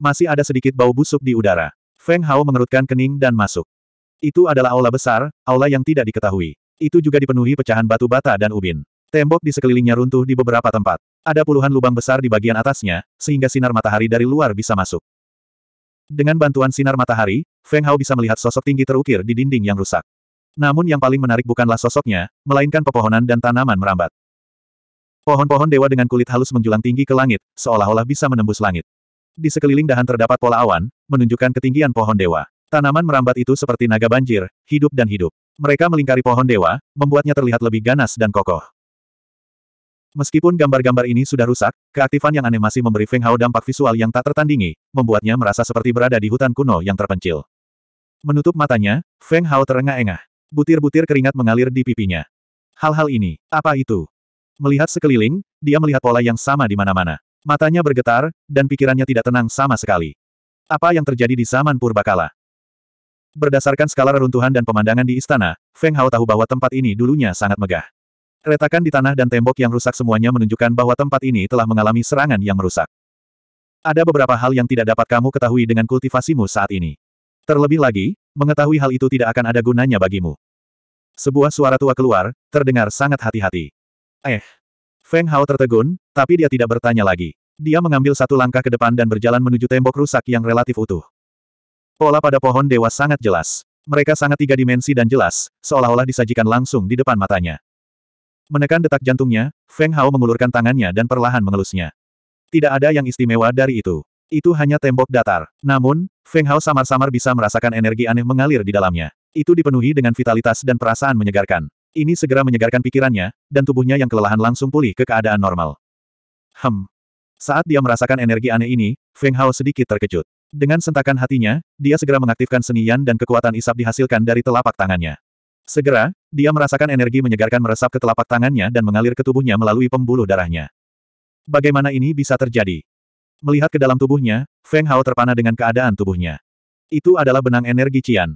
A: Masih ada sedikit bau busuk di udara. Feng Hao mengerutkan kening dan masuk. Itu adalah aula besar, aula yang tidak diketahui. Itu juga dipenuhi pecahan batu bata dan ubin. Tembok di sekelilingnya runtuh di beberapa tempat. Ada puluhan lubang besar di bagian atasnya, sehingga sinar matahari dari luar bisa masuk. Dengan bantuan sinar matahari, Feng Hao bisa melihat sosok tinggi terukir di dinding yang rusak. Namun yang paling menarik bukanlah sosoknya, melainkan pepohonan dan tanaman merambat. Pohon-pohon dewa dengan kulit halus menjulang tinggi ke langit, seolah-olah bisa menembus langit. Di sekeliling dahan terdapat pola awan, menunjukkan ketinggian pohon dewa. Tanaman merambat itu seperti naga banjir, hidup dan hidup. Mereka melingkari pohon dewa, membuatnya terlihat lebih ganas dan kokoh. Meskipun gambar-gambar ini sudah rusak, keaktifan yang aneh masih memberi Feng Hao dampak visual yang tak tertandingi, membuatnya merasa seperti berada di hutan kuno yang terpencil. Menutup matanya, Feng Hao terengah-engah. Butir-butir keringat mengalir di pipinya. Hal-hal ini, apa itu? Melihat sekeliling, dia melihat pola yang sama di mana-mana. Matanya bergetar, dan pikirannya tidak tenang sama sekali. Apa yang terjadi di zaman purbakala? Berdasarkan skala reruntuhan dan pemandangan di istana, Feng Hao tahu bahwa tempat ini dulunya sangat megah. Retakan di tanah dan tembok yang rusak semuanya menunjukkan bahwa tempat ini telah mengalami serangan yang merusak. Ada beberapa hal yang tidak dapat kamu ketahui dengan kultivasimu saat ini. Terlebih lagi, mengetahui hal itu tidak akan ada gunanya bagimu. Sebuah suara tua keluar, terdengar sangat hati-hati. Eh. Feng Hao tertegun, tapi dia tidak bertanya lagi. Dia mengambil satu langkah ke depan dan berjalan menuju tembok rusak yang relatif utuh. Pola pada pohon dewa sangat jelas. Mereka sangat tiga dimensi dan jelas, seolah-olah disajikan langsung di depan matanya. Menekan detak jantungnya, Feng Hao mengulurkan tangannya dan perlahan mengelusnya. Tidak ada yang istimewa dari itu. Itu hanya tembok datar. Namun, Feng Hao samar-samar bisa merasakan energi aneh mengalir di dalamnya. Itu dipenuhi dengan vitalitas dan perasaan menyegarkan. Ini segera menyegarkan pikirannya, dan tubuhnya yang kelelahan langsung pulih ke keadaan normal. Hem. Saat dia merasakan energi aneh ini, Feng Hao sedikit terkejut. Dengan sentakan hatinya, dia segera mengaktifkan seni dan kekuatan isap dihasilkan dari telapak tangannya. Segera, dia merasakan energi menyegarkan meresap ke telapak tangannya dan mengalir ke tubuhnya melalui pembuluh darahnya. Bagaimana ini bisa terjadi? Melihat ke dalam tubuhnya, Feng Hao terpana dengan keadaan tubuhnya. Itu adalah benang energi Cian.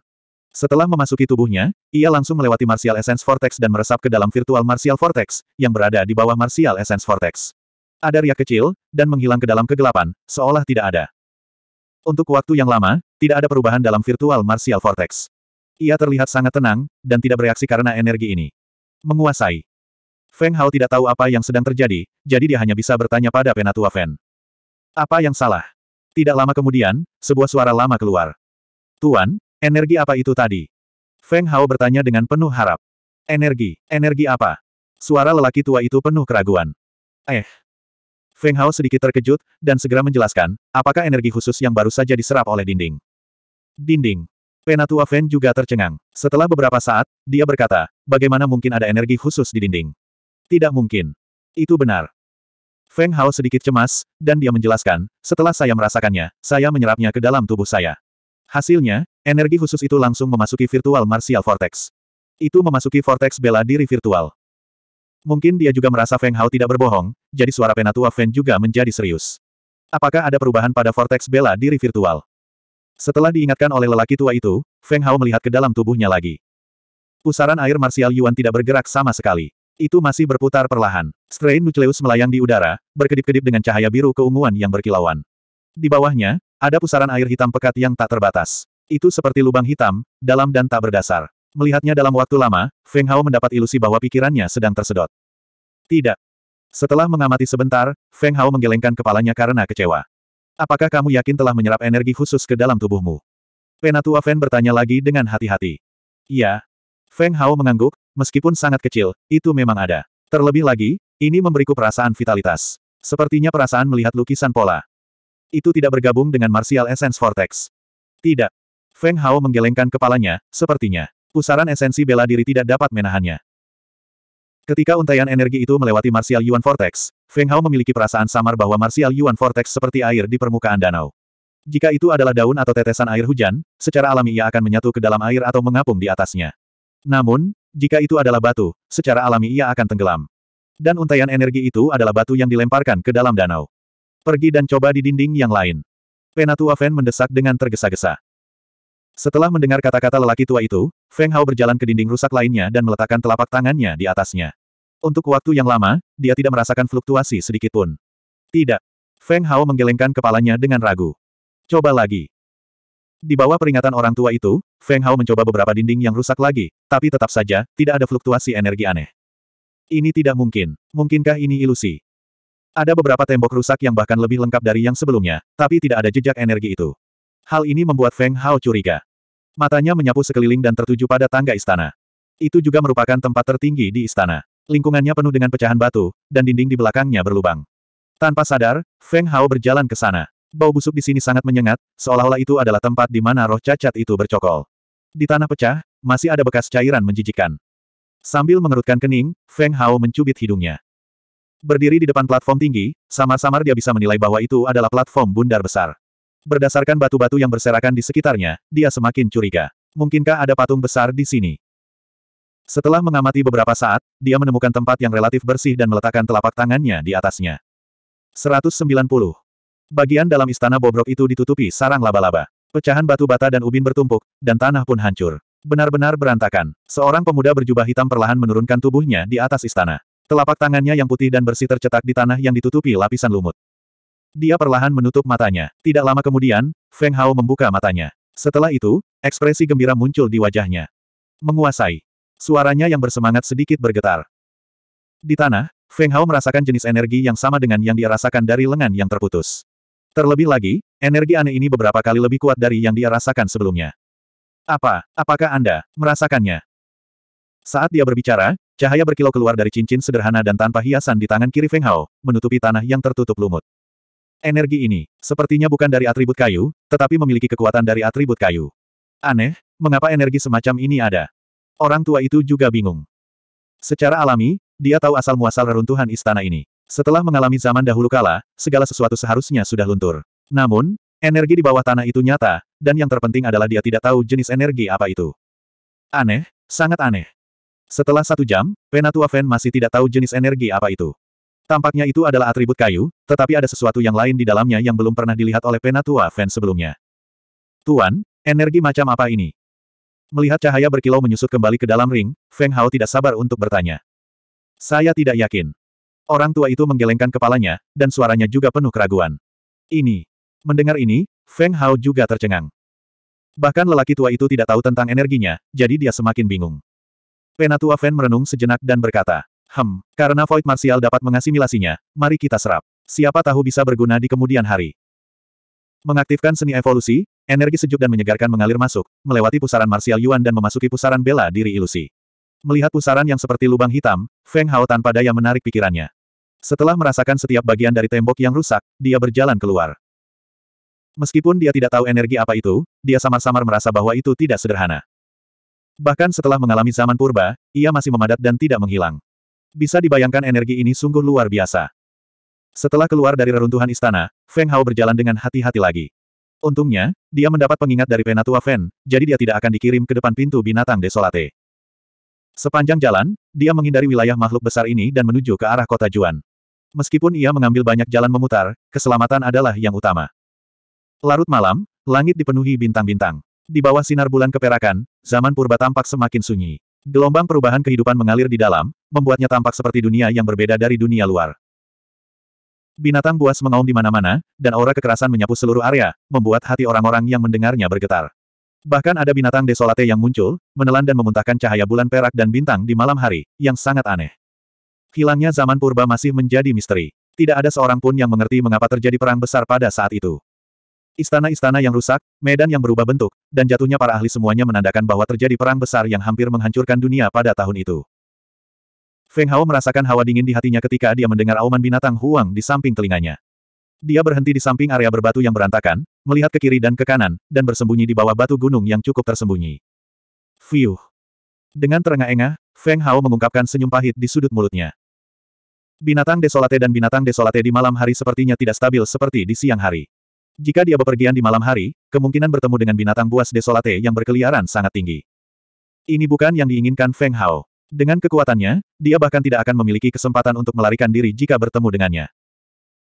A: Setelah memasuki tubuhnya, ia langsung melewati Martial Essence Vortex dan meresap ke dalam Virtual Martial Vortex, yang berada di bawah Martial Essence Vortex. Ada riak kecil, dan menghilang ke dalam kegelapan, seolah tidak ada. Untuk waktu yang lama, tidak ada perubahan dalam Virtual Martial Vortex. Ia terlihat sangat tenang, dan tidak bereaksi karena energi ini. Menguasai. Feng Hao tidak tahu apa yang sedang terjadi, jadi dia hanya bisa bertanya pada Penatua Fen. Apa yang salah? Tidak lama kemudian, sebuah suara lama keluar. Tuan, energi apa itu tadi? Feng Hao bertanya dengan penuh harap. Energi, energi apa? Suara lelaki tua itu penuh keraguan. Eh. Feng Hao sedikit terkejut, dan segera menjelaskan, apakah energi khusus yang baru saja diserap oleh dinding. Dinding. Penatua Fen juga tercengang. Setelah beberapa saat, dia berkata, bagaimana mungkin ada energi khusus di dinding? Tidak mungkin. Itu benar. Feng Hao sedikit cemas, dan dia menjelaskan, setelah saya merasakannya, saya menyerapnya ke dalam tubuh saya. Hasilnya, energi khusus itu langsung memasuki virtual martial vortex. Itu memasuki vortex bela diri virtual. Mungkin dia juga merasa Feng Hao tidak berbohong, jadi suara penatua Feng juga menjadi serius. Apakah ada perubahan pada vortex bela diri virtual? Setelah diingatkan oleh lelaki tua itu, Feng Hao melihat ke dalam tubuhnya lagi. Pusaran air marsial Yuan tidak bergerak sama sekali. Itu masih berputar perlahan. Strain Nucleus melayang di udara, berkedip-kedip dengan cahaya biru keunguan yang berkilauan. Di bawahnya, ada pusaran air hitam pekat yang tak terbatas. Itu seperti lubang hitam, dalam dan tak berdasar. Melihatnya dalam waktu lama, Feng Hao mendapat ilusi bahwa pikirannya sedang tersedot. Tidak. Setelah mengamati sebentar, Feng Hao menggelengkan kepalanya karena kecewa. Apakah kamu yakin telah menyerap energi khusus ke dalam tubuhmu? Penatua Feng bertanya lagi dengan hati-hati. Ya, Feng Hao mengangguk, meskipun sangat kecil, itu memang ada. Terlebih lagi, ini memberiku perasaan vitalitas. Sepertinya perasaan melihat lukisan pola. Itu tidak bergabung dengan Martial Essence Vortex. Tidak. Feng Hao menggelengkan kepalanya, sepertinya. Pusaran esensi bela diri tidak dapat menahannya. Ketika untaian energi itu melewati Martial Yuan Vortex, Feng Hao memiliki perasaan samar bahwa Martial Yuan Vortex seperti air di permukaan danau. Jika itu adalah daun atau tetesan air hujan, secara alami ia akan menyatu ke dalam air atau mengapung di atasnya. Namun, jika itu adalah batu, secara alami ia akan tenggelam. Dan untaian energi itu adalah batu yang dilemparkan ke dalam danau. Pergi dan coba di dinding yang lain. Penatua Fen mendesak dengan tergesa-gesa. Setelah mendengar kata-kata lelaki tua itu, Feng Hao berjalan ke dinding rusak lainnya dan meletakkan telapak tangannya di atasnya. Untuk waktu yang lama, dia tidak merasakan fluktuasi sedikit pun. Tidak. Feng Hao menggelengkan kepalanya dengan ragu. Coba lagi. Di bawah peringatan orang tua itu, Feng Hao mencoba beberapa dinding yang rusak lagi, tapi tetap saja, tidak ada fluktuasi energi aneh. Ini tidak mungkin. Mungkinkah ini ilusi? Ada beberapa tembok rusak yang bahkan lebih lengkap dari yang sebelumnya, tapi tidak ada jejak energi itu. Hal ini membuat Feng Hao curiga. Matanya menyapu sekeliling dan tertuju pada tangga istana. Itu juga merupakan tempat tertinggi di istana. Lingkungannya penuh dengan pecahan batu, dan dinding di belakangnya berlubang. Tanpa sadar, Feng Hao berjalan ke sana. Bau busuk di sini sangat menyengat, seolah-olah itu adalah tempat di mana roh cacat itu bercokol. Di tanah pecah, masih ada bekas cairan menjijikan. Sambil mengerutkan kening, Feng Hao mencubit hidungnya. Berdiri di depan platform tinggi, samar-samar dia bisa menilai bahwa itu adalah platform bundar besar. Berdasarkan batu-batu yang berserakan di sekitarnya, dia semakin curiga. Mungkinkah ada patung besar di sini? Setelah mengamati beberapa saat, dia menemukan tempat yang relatif bersih dan meletakkan telapak tangannya di atasnya. 190. Bagian dalam istana bobrok itu ditutupi sarang laba-laba. Pecahan batu bata dan ubin bertumpuk, dan tanah pun hancur. Benar-benar berantakan. Seorang pemuda berjubah hitam perlahan menurunkan tubuhnya di atas istana. Telapak tangannya yang putih dan bersih tercetak di tanah yang ditutupi lapisan lumut. Dia perlahan menutup matanya. Tidak lama kemudian, Feng Hao membuka matanya. Setelah itu, ekspresi gembira muncul di wajahnya. Menguasai. Suaranya yang bersemangat sedikit bergetar. Di tanah, Feng Hao merasakan jenis energi yang sama dengan yang dia rasakan dari lengan yang terputus. Terlebih lagi, energi aneh ini beberapa kali lebih kuat dari yang dia rasakan sebelumnya. Apa, apakah Anda merasakannya? Saat dia berbicara, cahaya berkilau keluar dari cincin sederhana dan tanpa hiasan di tangan kiri Feng Hao, menutupi tanah yang tertutup lumut. Energi ini, sepertinya bukan dari atribut kayu, tetapi memiliki kekuatan dari atribut kayu. Aneh, mengapa energi semacam ini ada? Orang tua itu juga bingung. Secara alami, dia tahu asal-muasal reruntuhan istana ini. Setelah mengalami zaman dahulu kala, segala sesuatu seharusnya sudah luntur. Namun, energi di bawah tanah itu nyata, dan yang terpenting adalah dia tidak tahu jenis energi apa itu. Aneh, sangat aneh. Setelah satu jam, Penatua Fen masih tidak tahu jenis energi apa itu. Tampaknya itu adalah atribut kayu, tetapi ada sesuatu yang lain di dalamnya yang belum pernah dilihat oleh Penatua Fan sebelumnya. Tuan, energi macam apa ini? Melihat cahaya berkilau menyusut kembali ke dalam ring, Feng Hao tidak sabar untuk bertanya. Saya tidak yakin. Orang tua itu menggelengkan kepalanya, dan suaranya juga penuh keraguan. Ini. Mendengar ini, Feng Hao juga tercengang. Bahkan lelaki tua itu tidak tahu tentang energinya, jadi dia semakin bingung. Penatua Fan merenung sejenak dan berkata, Hem, karena Void Martial dapat mengasimilasinya, mari kita serap. Siapa tahu bisa berguna di kemudian hari. Mengaktifkan seni evolusi, energi sejuk dan menyegarkan mengalir masuk, melewati pusaran Martial Yuan dan memasuki pusaran bela diri ilusi. Melihat pusaran yang seperti lubang hitam, Feng Hao tanpa daya menarik pikirannya. Setelah merasakan setiap bagian dari tembok yang rusak, dia berjalan keluar. Meskipun dia tidak tahu energi apa itu, dia samar-samar merasa bahwa itu tidak sederhana. Bahkan setelah mengalami zaman purba, ia masih memadat dan tidak menghilang. Bisa dibayangkan energi ini sungguh luar biasa. Setelah keluar dari reruntuhan istana, Feng Hao berjalan dengan hati-hati lagi. Untungnya, dia mendapat pengingat dari Penatua Fen, jadi dia tidak akan dikirim ke depan pintu binatang desolate. Sepanjang jalan, dia menghindari wilayah makhluk besar ini dan menuju ke arah kota Juan. Meskipun ia mengambil banyak jalan memutar, keselamatan adalah yang utama. Larut malam, langit dipenuhi bintang-bintang. Di bawah sinar bulan keperakan, zaman purba tampak semakin sunyi. Gelombang perubahan kehidupan mengalir di dalam, membuatnya tampak seperti dunia yang berbeda dari dunia luar. Binatang buas mengaum di mana-mana, dan aura kekerasan menyapu seluruh area, membuat hati orang-orang yang mendengarnya bergetar. Bahkan ada binatang desolate yang muncul, menelan dan memuntahkan cahaya bulan perak dan bintang di malam hari, yang sangat aneh. Hilangnya zaman purba masih menjadi misteri. Tidak ada seorang pun yang mengerti mengapa terjadi perang besar pada saat itu. Istana-istana yang rusak, medan yang berubah bentuk, dan jatuhnya para ahli semuanya menandakan bahwa terjadi perang besar yang hampir menghancurkan dunia pada tahun itu. Feng Hao merasakan hawa dingin di hatinya ketika dia mendengar auman binatang huang di samping telinganya. Dia berhenti di samping area berbatu yang berantakan, melihat ke kiri dan ke kanan, dan bersembunyi di bawah batu gunung yang cukup tersembunyi. Fiuh. Dengan terengah-engah, Feng Hao mengungkapkan senyum pahit di sudut mulutnya. Binatang desolate dan binatang desolate di malam hari sepertinya tidak stabil seperti di siang hari. Jika dia bepergian di malam hari, kemungkinan bertemu dengan binatang buas desolate yang berkeliaran sangat tinggi. Ini bukan yang diinginkan Feng Hao. Dengan kekuatannya, dia bahkan tidak akan memiliki kesempatan untuk melarikan diri jika bertemu dengannya.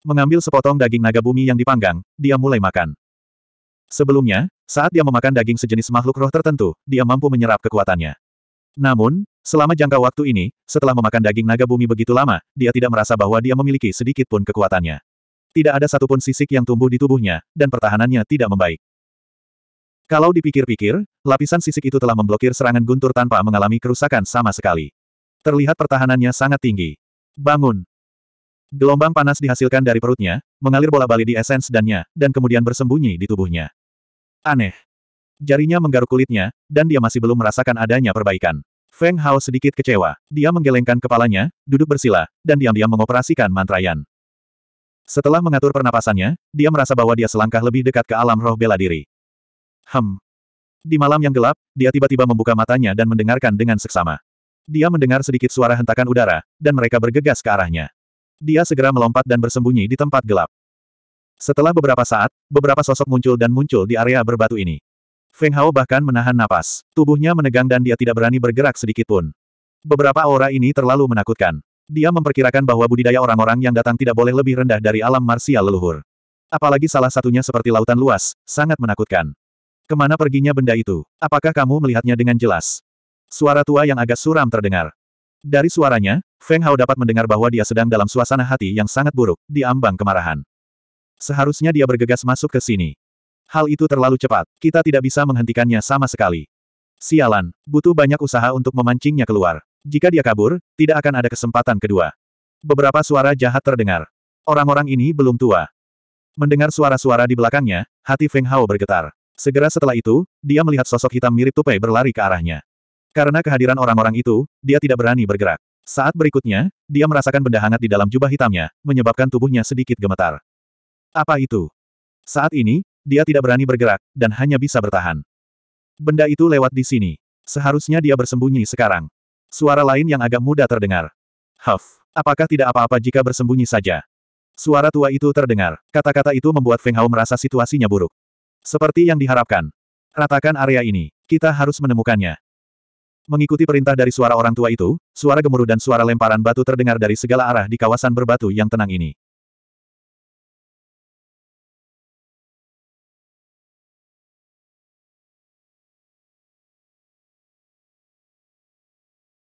A: Mengambil sepotong daging naga bumi yang dipanggang, dia mulai makan. Sebelumnya, saat dia memakan daging sejenis makhluk roh tertentu, dia mampu menyerap kekuatannya. Namun, selama jangka waktu ini, setelah memakan daging naga bumi begitu lama, dia tidak merasa bahwa dia memiliki sedikit pun kekuatannya. Tidak ada satupun sisik yang tumbuh di tubuhnya, dan pertahanannya tidak membaik. Kalau dipikir-pikir, lapisan sisik itu telah memblokir serangan guntur tanpa mengalami kerusakan sama sekali. Terlihat pertahanannya sangat tinggi. Bangun! Gelombang panas dihasilkan dari perutnya, mengalir bola bali di esens dannya, dan kemudian bersembunyi di tubuhnya. Aneh. Jarinya menggaruk kulitnya, dan dia masih belum merasakan adanya perbaikan. Feng Hao sedikit kecewa. Dia menggelengkan kepalanya, duduk bersila, dan diam-diam mengoperasikan mantrayan. Setelah mengatur pernapasannya, dia merasa bahwa dia selangkah lebih dekat ke alam roh bela diri. Hem. Di malam yang gelap, dia tiba-tiba membuka matanya dan mendengarkan dengan seksama. Dia mendengar sedikit suara hentakan udara, dan mereka bergegas ke arahnya. Dia segera melompat dan bersembunyi di tempat gelap. Setelah beberapa saat, beberapa sosok muncul dan muncul di area berbatu ini. Feng Hao bahkan menahan napas. Tubuhnya menegang dan dia tidak berani bergerak sedikit pun. Beberapa aura ini terlalu menakutkan. Dia memperkirakan bahwa budidaya orang-orang yang datang tidak boleh lebih rendah dari alam marsial leluhur. Apalagi salah satunya seperti lautan luas, sangat menakutkan. Kemana perginya benda itu? Apakah kamu melihatnya dengan jelas? Suara tua yang agak suram terdengar. Dari suaranya, Feng Hao dapat mendengar bahwa dia sedang dalam suasana hati yang sangat buruk, di ambang kemarahan. Seharusnya dia bergegas masuk ke sini. Hal itu terlalu cepat, kita tidak bisa menghentikannya sama sekali. Sialan, butuh banyak usaha untuk memancingnya keluar. Jika dia kabur, tidak akan ada kesempatan kedua. Beberapa suara jahat terdengar. Orang-orang ini belum tua. Mendengar suara-suara di belakangnya, hati Feng Hao bergetar. Segera setelah itu, dia melihat sosok hitam mirip tupai berlari ke arahnya. Karena kehadiran orang-orang itu, dia tidak berani bergerak. Saat berikutnya, dia merasakan benda hangat di dalam jubah hitamnya, menyebabkan tubuhnya sedikit gemetar. Apa itu? Saat ini, dia tidak berani bergerak, dan hanya bisa bertahan. Benda itu lewat di sini. Seharusnya dia bersembunyi sekarang. Suara lain yang agak muda terdengar. Huff, apakah tidak apa-apa jika bersembunyi saja? Suara tua itu terdengar. Kata-kata itu membuat Feng Hao merasa situasinya buruk. Seperti yang diharapkan. Ratakan area ini. Kita harus menemukannya. Mengikuti perintah dari suara orang tua itu, suara gemuruh dan suara lemparan batu terdengar dari segala arah di kawasan berbatu yang tenang ini.